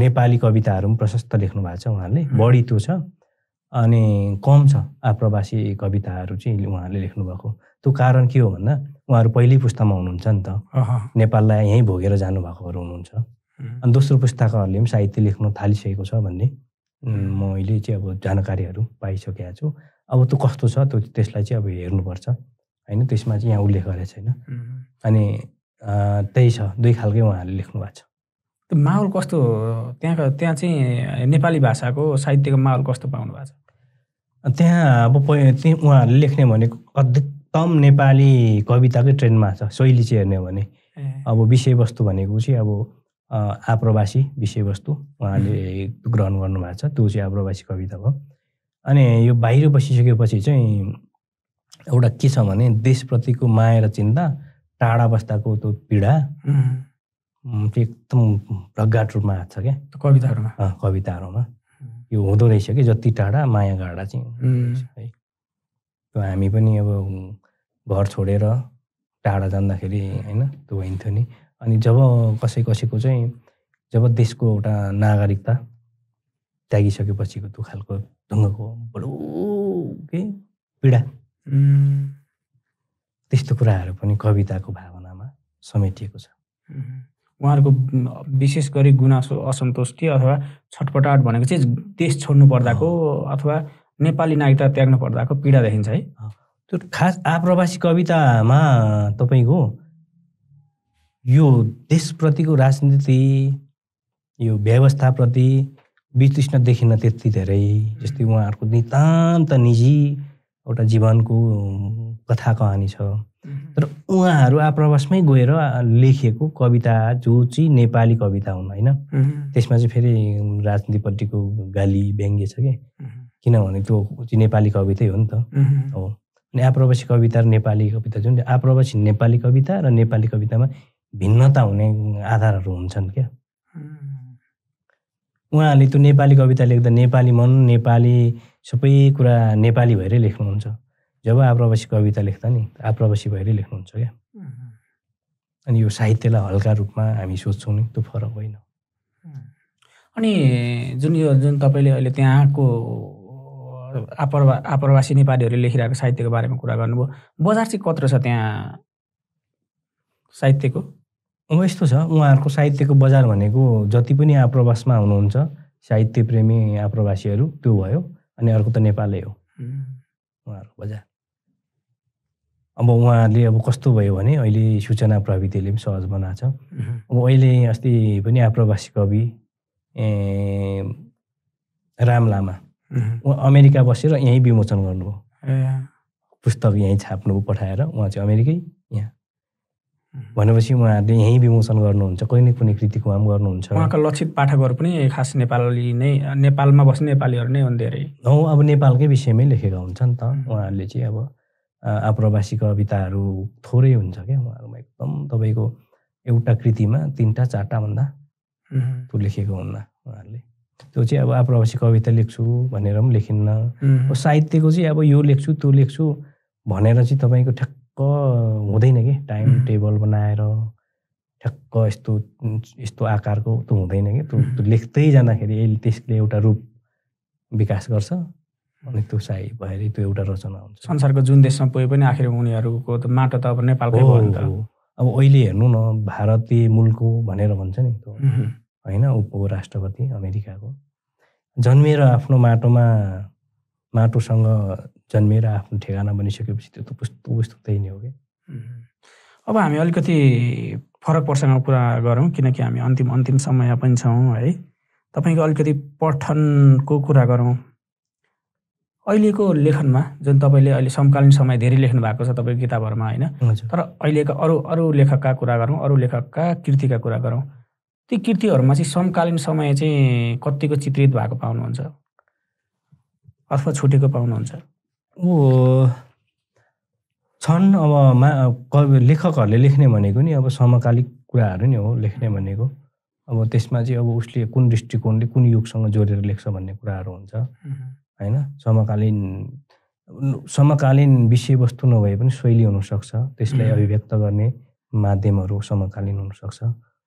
नेपाली कविताहरू पनि प्रशस्त लेख्नु भएको छ उहाँहरूले बढी त्यो छ अनि कम छ आप्रवासी कविताहरू चाहिँ उहाँहरूले लेख्नुभएको त्यो कारण के हो भन्दा उहाँहरू पहिल्यै पुस्तामा हुनुहुन्छ नि त नेपाललाई यहीँ भोगेर जानुभएकोहरू हुनुहुन्छ अनि दोस्रो पुस्ताकाहरूले पनि साहित्य लेख्न थालिसकेको छ भन्ने म अहिले चाहिँ अब जानकारीहरू पाइसकेको छु अब त्यो कस्तो छ त्यो त्यसलाई चाहिँ अब हेर्नुपर्छ होइन त्यसमा चाहिँ यहाँ उल्लेख गरेको छैन अनि त्यही छ दुई खालकै उहाँहरूले लेख्नु भएको छ त्यो माहौल कस्तो त्यहाँका त्यहाँ चाहिँ नेपाली भाषाको साहित्यको माहौल कस्तो पाउनु भएको छ त्यहाँ अब त्यही उहाँहरूले लेख्ने भने अधिकतम नेपाली कविताकै ट्रेन्डमा छ शैली चाहिँ हेर्ने हो भने अब विषयवस्तु भनेको चाहिँ अब आप्रवासी विषयवस्तु उहाँले ग्रहण गर्नुभएको छ त्यो चाहिँ आप्रवासी कविता भयो अनि यो बाहिर बसिसकेपछि चाहिँ एउटा के छ भने देशप्रतिको माया र चिन्ता टाढा बस्दाको त्यो पीडा एकदम प्रगाट रूपमा आएको छ क्या कविताहरूमा कविताहरूमा यो हुँदो रहेछ कि जति टाढा माया गाडा चाहिँ है त्यो हामी पनि अब घर छोडेर टाढा जाँदाखेरि होइन त्यो भइन्थ्यो नि अनि जब कसै कसैको चाहिँ जब देशको एउटा नागरिकता त्यागिसकेपछिको दुखालको ढुङ्गाको बडो के पीडा त्यस्तो कुराहरू पनि कविताको भावनामा समेटिएको छ उहाँहरूको विशेष गरी गुनासो असन्तुष्टि अथवा छटपटाट भनेको चाहिँ देश छोड्नु पर्दाको अथवा नेपाली नागरिकता त्याग्नु पर्दाको पीडा देखिन्छ है त्यो खास आप्रवासी कवितामा तपाईँको यो देशप्रतिको राजनीति यो व्यवस्थाप्रति वितृष्ण देखिन त्यति धेरै जस्तै उहाँहरूको नितान्त निजी एउटा जीवनको कथा कहानी छ तर उहाँहरू आप्रवासमै गएर लेखिएको कविता जो चाहिँ नेपाली कविता हुन् होइन त्यसमा चाहिँ फेरि राजनीतिपट्टिको गाली व्यङ्ग्य छ कि किनभने त्यो चाहिँ नेपाली कवितै हो नि त हो अनि आप्रवासी कविता र नेपाली कविता जुन आप्रवासी नेपाली कविता र नेपाली कवितामा भिन्नता हुने आधारहरू हुन्छन् क्या उहाँहरूले त्यो नेपाली कविता लेख्दा नेपाली मन नेपाली सबै कुरा नेपाली भएरै लेख्नुहुन्छ जब आप्रवासी कविता लेख्दा नि आप्रवासी भएरै लेख्नुहुन्छ क्या अनि यो साहित्यलाई हल्का रूपमा हामी सोध्छौँ नि त्यो फरक होइन अनि जुन यो जुन तपाईँले अहिले त्यहाँको आप्रवा आप्रवासी नेपालीहरूले लेखिरहेको साहित्यको बारेमा कुरा गर्नुभयो बजार चाहिँ कत्रो छ त्यहाँ साहित्यको अब यस्तो छ उहाँहरूको साहित्यको बजार भनेको जति पनि आप्रवासमा हुनुहुन्छ साहित्य प्रेमी आप्रवासीहरू त्यो भयो अनि अर्को त नेपालै हो उहाँहरूको बजार अब उहाँहरूले अब कस्तो भयो भने अहिले सूचना प्रविधिले पनि सहज बनाएको छ अब अहिले अस्ति पनि आप्रवासी कवि ए राम लामा अमेरिका बसेर यहीँ विमोचन गर्नुभयो पुस्तक यहीँ छाप्नु पठाएर उहाँ चाहिँ अमेरिकै भनेपछि उहाँहरूले यहीँ विमोचन गर्नुहुन्छ कोही न कुनै कृतिको उहाँ गर्नुहुन्छ उहाँका लक्षित पाठकहरू पनि खास नेपाली नै नेपालमा बस्ने नेपालीहरू नै हुन् धेरै हौ अब नेपालकै विषयमै लेखेका हुन्छ नि त उहाँहरूले चाहिँ अब आप्रवासी कविताहरू थोरै हुन्छ क्या उहाँहरूमा एकदम तपाईँको एउटा कृतिमा तिनवटा चारवटा भन्दा त्यो लेखेको हुन्न उहाँहरूले त्यो चाहिँ अब आप्रवासी कविता लेख्छु भनेर पनि लेखिन्न साहित्यको चाहिँ अब यो लेख्छु त्यो लेख्छु भनेर चाहिँ तपाईँको ठ्याक्क ठ्याक्क हुँदैन कि टाइम टेबल बनाएर ठ्याक्क यस्तो यस्तो आकारको त हुँदैन कि त्यो लेख्दै जाँदाखेरि त्यसले एउटा रूप विकास गर्छ अनि त्यो साई भएर त्यो एउटा रचना हुन्छ संसारको जुन देशमा पुगे पनि आखिर उनीहरूको त माटो त अब नेपालको अब अहिले हेर्नु न भारतीय मूलको भनेर भन्छ नि त्यो होइन उपराष्ट्रपति अमेरिकाको जन्मिएर आफ्नो माटोमा माटोसँग जन्मेर आफ्नो ठेगाना बनिसकेपछि त्यो त पुस्तक पुस्तक नै हो क्या अब हामी अलिकति फरक प्रसङ्ग कुरा गरौँ किनकि हामी अन्तिम अन्तिम समय पनि छौँ है तपाईँको अलिकति पठनको कुरा गरौँ अहिलेको लेखनमा जुन तपाईँले अहिले समकालीन समय धेरै लेख्नु भएको छ तपाईँको किताबहरूमा होइन तर अहिलेका अरू अरू लेखकका कुरा गरौँ अरू लेखकका कृतिका कुरा गरौँ ती कृतिहरूमा चाहिँ समकालीन समय चाहिँ कतिको चित्रित भएको पाउनुहुन्छ अथवा छुटेको पाउनुहुन्छ ऊ छन् अब मा कवि लेखकहरूले लेख्ने भनेको नि अब समकालिक कुराहरू नै हो लेख्ने भनेको अब त्यसमा चाहिँ अब उसले कुन दृष्टिकोणले कुन युगसँग जोडेर लेख्छ भन्ने कुराहरू हुन्छ होइन समकालीन समकालीन विषयवस्तु नभए पनि शैली हुनसक्छ त्यसलाई अभिव्यक्त गर्ने माध्यमहरू समकालीन हुनसक्छ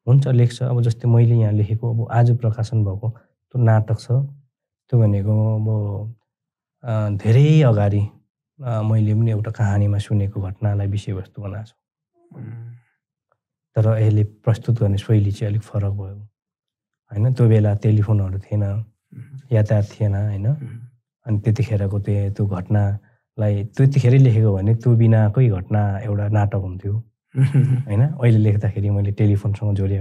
हुन्छ लेख्छ अब जस्तै मैले यहाँ लेखेको अब आज प्रकाशन भएको त्यो नाटक छ त्यो भनेको अब धेरै अगाडि मैले पनि एउटा कहानीमा सुनेको घटनालाई विषयवस्तु बनाएको छु तर यसले प्रस्तुत गर्ने शैली चाहिँ अलिक फरक भयो होइन त्यो बेला टेलिफोनहरू थिएन यातायात थिएन होइन अनि त्यतिखेरको त्यो त्यो घटनालाई त्यतिखेरै लेखेको भने त्यो बिनाकै घटना एउटा नाटक हुन्थ्यो होइन अहिले लेख्दाखेरि मैले टेलिफोनसँग जोडेँ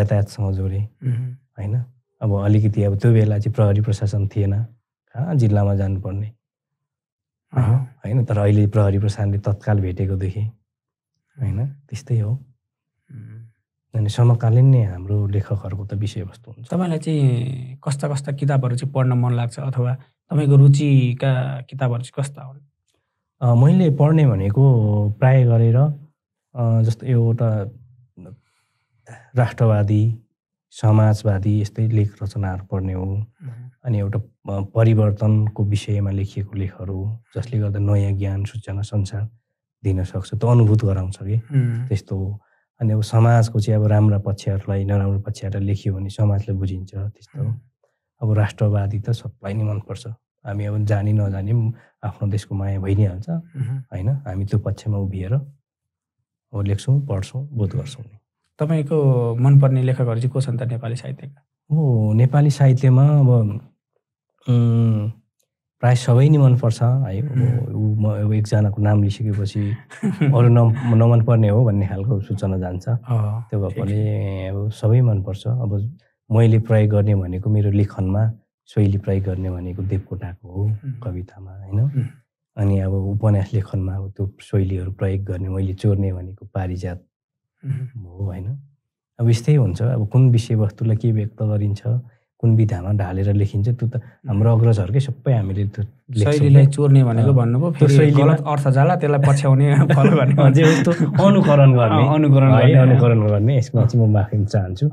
यातायातसँग जोडेँ होइन अब अलिकति अब त्यो बेला चाहिँ प्रहरी प्रशासन थिएन कहाँ जिल्लामा जानुपर्ने होइन तर अहिले प्रहरी प्रसादले तत्काल भेटेको देखेँ होइन त्यस्तै हो अनि समकालीन नै हाम्रो लेखकहरूको त विषयवस्तु हुन्छ तपाईँलाई चाहिँ कस्ता कस्ता किताबहरू चाहिँ पढ्न मन लाग्छ अथवा तपाईँको रुचिका किताबहरू चाहिँ कस्ता हुन् मैले पढ्ने भनेको प्राय गरेर जस्तो एउटा राष्ट्रवादी समाजवादी यस्तै लेख रचनाहरू पढ्ने हो अनि एउटा परिवर्तनको विषयमा लेखिएको लेखहरू जसले गर्दा नयाँ ज्ञान सूचना संसार दिन सक्छ त्यो अनुभूत गराउँछ कि त्यस्तो हो अनि अब समाजको चाहिँ अब राम्रा पक्षहरूलाई नराम्रो पक्षहरूलाई लेखियो भने समाजले बुझिन्छ त्यस्तो अब राष्ट्रवादी त सबलाई नै मनपर्छ हामी अब जानी नजानी आफ्नो देशको माया भइ नै हाल्छ होइन हामी त्यो पक्षमा उभिएर अब लेख्छौँ पढ्छौँ बोध गर्छौँ तपाईँको मनपर्ने लेखकहरू चाहिँ को छन् त नेपाली साहित्यका हो नेपाली साहित्यमा अब प्राय सबै नै मनपर्छ है ऊ म एकजनाको नाम लिइसकेपछि अरू न नमन पर्ने हो भन्ने खालको सूचना जान्छ त्यो भएकोले अब सबै मनपर्छ अब मैले प्रयोग गर्ने भनेको मेरो लेखनमा शैली प्रयोग गर्ने भनेको देवकोटाको हो कवितामा होइन अनि अब उपन्यास लेखनमा अब त्यो शैलीहरू प्रयोग गर्ने मैले चोर्ने भनेको पारिजात हो होइन अब यस्तै हुन्छ अब कुन विषयवस्तुलाई के व्यक्त गरिन्छ कुन विधामा ढालेर लेखिन्छ त्यो त हाम्रो अग्रजहरूकै सबै हामीले त्यो शैलीलाई चोर्ने भनेको भन्नुभयो गलत अर्थ जाला त्यसलाई पछ्याउने फलो अनुकरण गर्ने अनुकरण गर्ने अनुकरण गर्ने यसमा चाहिँ म माफी चाहन्छु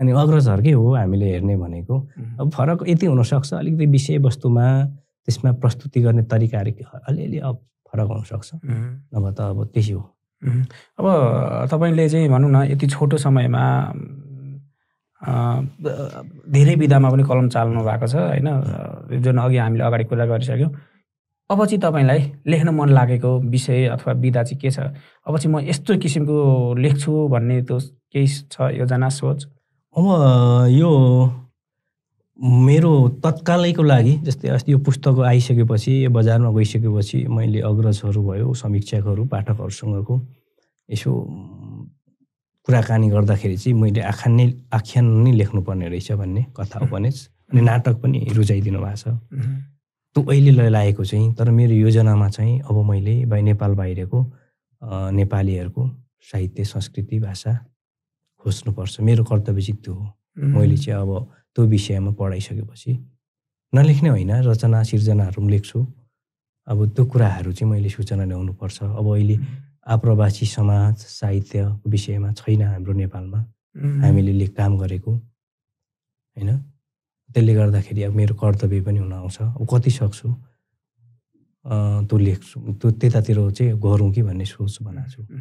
अनि अग्रजहरूकै हो हामीले हेर्ने भनेको अब फरक यति हुनसक्छ अलिकति विषयवस्तुमा त्यसमा प्रस्तुति गर्ने तरिकाहरू अलिअलि अब फरक हुनसक्छ नभए त अब त्यही हो अब तपाईँले चाहिँ भनौँ न यति छोटो समयमा धेरै विधामा पनि कलम चाल्नु भएको छ होइन जुन अघि हामीले अगाडि कुरा गरिसक्यौँ अब चाहिँ तपाईँलाई लेख्न मन लागेको विषय अथवा विधा चाहिँ के छ अब चाहिँ म यस्तो किसिमको लेख्छु भन्ने त्यो केही छ योजना सोच अब यो मेरो तत्कालैको लागि जस्तै अस्ति यो पुस्तक आइसकेपछि यो बजारमा गइसकेपछि मैले अग्रजहरू भयो समीक्षकहरू पाठकहरूसँगको यसो कुराकानी गर्दाखेरि चाहिँ मैले आख्यान नै आख्यान नै लेख्नुपर्ने रहेछ भन्ने कथा उपन्यास अनि नाटक पनि रुचाइदिनु भएको छ त्यो अहिले लागेको चाहिँ तर मेरो योजनामा चाहिँ अब मैले बाई नेपाल बाहिरको नेपालीहरूको साहित्य संस्कृति भाषा खोज्नुपर्छ मेरो कर्तव्य चाहिँ त्यो हो मैले चाहिँ अब त्यो विषयमा पढाइसकेपछि नलेख्ने होइन रचना सिर्जनाहरू पनि लेख्छु अब त्यो कुराहरू चाहिँ मैले सूचना ल्याउनुपर्छ अब अहिले आप्रवासी समाज साहित्यको विषयमा छैन हाम्रो नेपालमा हामीले ले काम गरेको होइन त्यसले गर्दाखेरि अब मेरो कर्तव्य पनि हुन आउँछ अब कति सक्छु त्यो लेख्छु त्यो त्यतातिर चाहिँ गरौँ कि भन्ने सोच बनाएको छु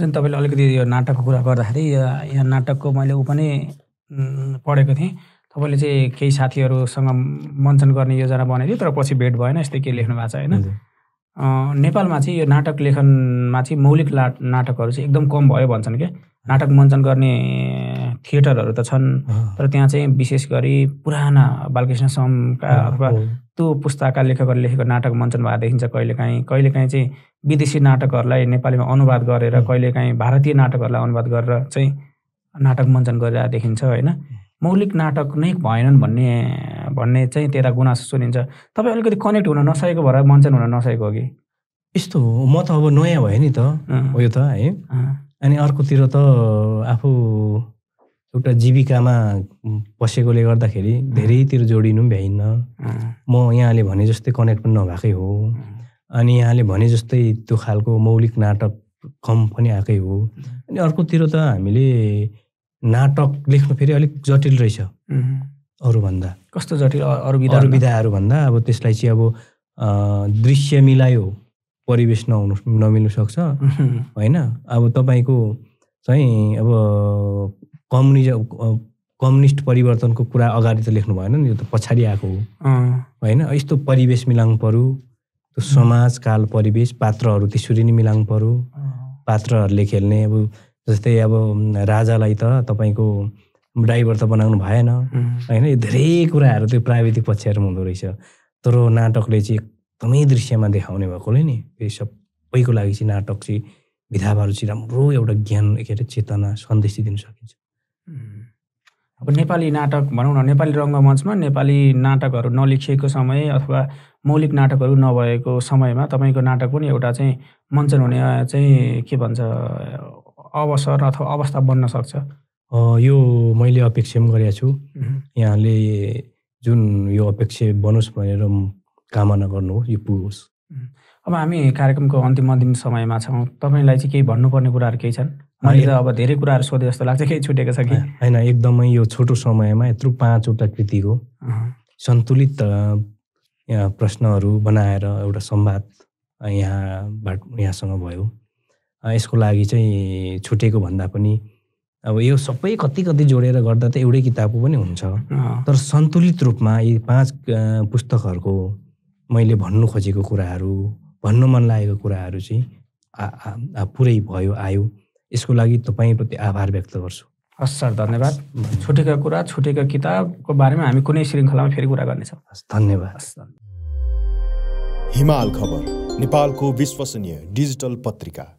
जुन तपाईँले अलिकति यो नाटकको कुरा गर्दाखेरि यहाँ नाटकको मैले ऊ पनि पढेको थिएँ तपाईँले चाहिँ केही साथीहरूसँग मञ्चन गर्ने योजना बनाइदियो तर पछि भेट भएन यस्तै के लेख्नु भएको छ होइन नेपालमा चाहिँ यो नाटक लेखनमा चाहिँ मौलिक ला नाटकहरू चाहिँ एकदम कम भयो भन्छन् क्या नाटक मञ्चन गर्ने थिएटरहरू त छन् तर त्यहाँ चाहिँ विशेष गरी पुराना बालकृष्ण समका अथवा त्यो पुस्ताका लेखकहरूले लेखेको नाटक मञ्चन भएको देखिन्छ कहिलेकाहीँ कहिलेकाहीँ चाहिँ विदेशी नाटकहरूलाई नेपालीमा अनुवाद गरेर कहिलेकाहीँ भारतीय नाटकहरूलाई अनुवाद गरेर चाहिँ नाटक मञ्चन गरेर देखिन्छ होइन मौलिक नाटक नै भएनन् भन्ने भन्ने चाहिँ त्यता गुनासो सुनिन्छ तपाईँ अलिकति कनेक्ट हुन नसकेको भएर मञ्चन हुन नसकेको हो कि यस्तो हो म त अब नयाँ भयो नि त उयो त है अनि अर्कोतिर त आफू एउटा जीविकामा बसेकोले गर्दाखेरि धेरैतिर जोडिनु पनि भ्याइन्न म यहाँले भने जस्तै कनेक्ट पनि नभएकै हो अनि यहाँले भने जस्तै त्यो खालको मौलिक नाटक कम पनि आएकै हो अनि अर्कोतिर त हामीले नाटक लेख्नु फेरि अलिक जटिल रहेछ अरूभन्दा कस्तो जटिल अरू विधा अरू भन्दा अब त्यसलाई चाहिँ अब दृश्य मिलायो परिवेश नहुनु नमिल्नु सक्छ होइन अब तपाईँको चाहिँ अब कम्युनिज कम्युनिस्ट परिवर्तनको कुरा अगाडि त लेख्नु भएन नि यो त पछाडि आएको हो होइन यस्तो परिवेश मिलाउनु पऱ्यो त्यो समाज काल परिवेश पात्रहरू त्यसरी नै मिलाउनु पऱ्यो पात्रहरूले खेल्ने अब जस्तै अब राजालाई त तपाईँको ड्राइभर त बनाउनु भएन होइन यो धेरै कुराहरू त्यो प्राविधिक पक्षहरूमा हुँदो रहेछ तर नाटकले चाहिँ एकदमै दृश्यमा देखाउने भएकोले नि यो सबैको लागि चाहिँ नाटक चाहिँ विधाबाहरू चाहिँ राम्रो एउटा ज्ञान के अरे चेतना सन्देश चाहिँ दिन सकिन्छ अब नेपाली नाटक भनौँ न नेपाली रङ्गमञ्चमा नेपाली नाटकहरू नलेखिएको समय अथवा मौलिक नाटकहरू नभएको समयमा तपाईँको नाटक पनि एउटा चाहिँ मञ्चन हुने चाहिँ के भन्छ अवसर अथवा अवस्था बन्न सक्छ यो मैले अपेक्षा पनि गरेको छु यहाँले जुन यो अपेक्षा बनोस् भनेर कामना गर्नु हो यो पुगोस् अब हामी कार्यक्रमको अन्तिम अन्तिम समयमा छौँ तपाईँलाई चाहिँ केही भन्नुपर्ने कुराहरू केही छन् मैले त अब धेरै कुराहरू सोधेँ जस्तो लाग्छ केही छुटेको छ कि होइन एकदमै यो छोटो समयमा यत्रो पाँचवटा कृतिको सन्तुलित प्रश्नहरू बनाएर एउटा संवाद यहाँबाट यहाँसँग भयो यसको लागि चाहिँ छुटेको भन्दा पनि अब यो सबै कति कति जोडेर गर्दा त एउटै किताबको पनि हुन्छ तर सन्तुलित रूपमा यी पाँच पुस्तकहरूको मैले भन्नु खोजेको कुराहरू भन्नु मन लागेको कुराहरू चाहिँ पुरै भयो आयो यसको लागि तपाईँप्रति आभार व्यक्त गर्छु हस् सर धन्यवाद छुटेका कुरा छुटेका किताबको बारेमा हामी कुनै श्रृङ्खलामा फेरि कुरा गर्नेछौँ हस् धन्यवाद हिमाल खबर नेपालको विश्वसनीय डिजिटल पत्रिका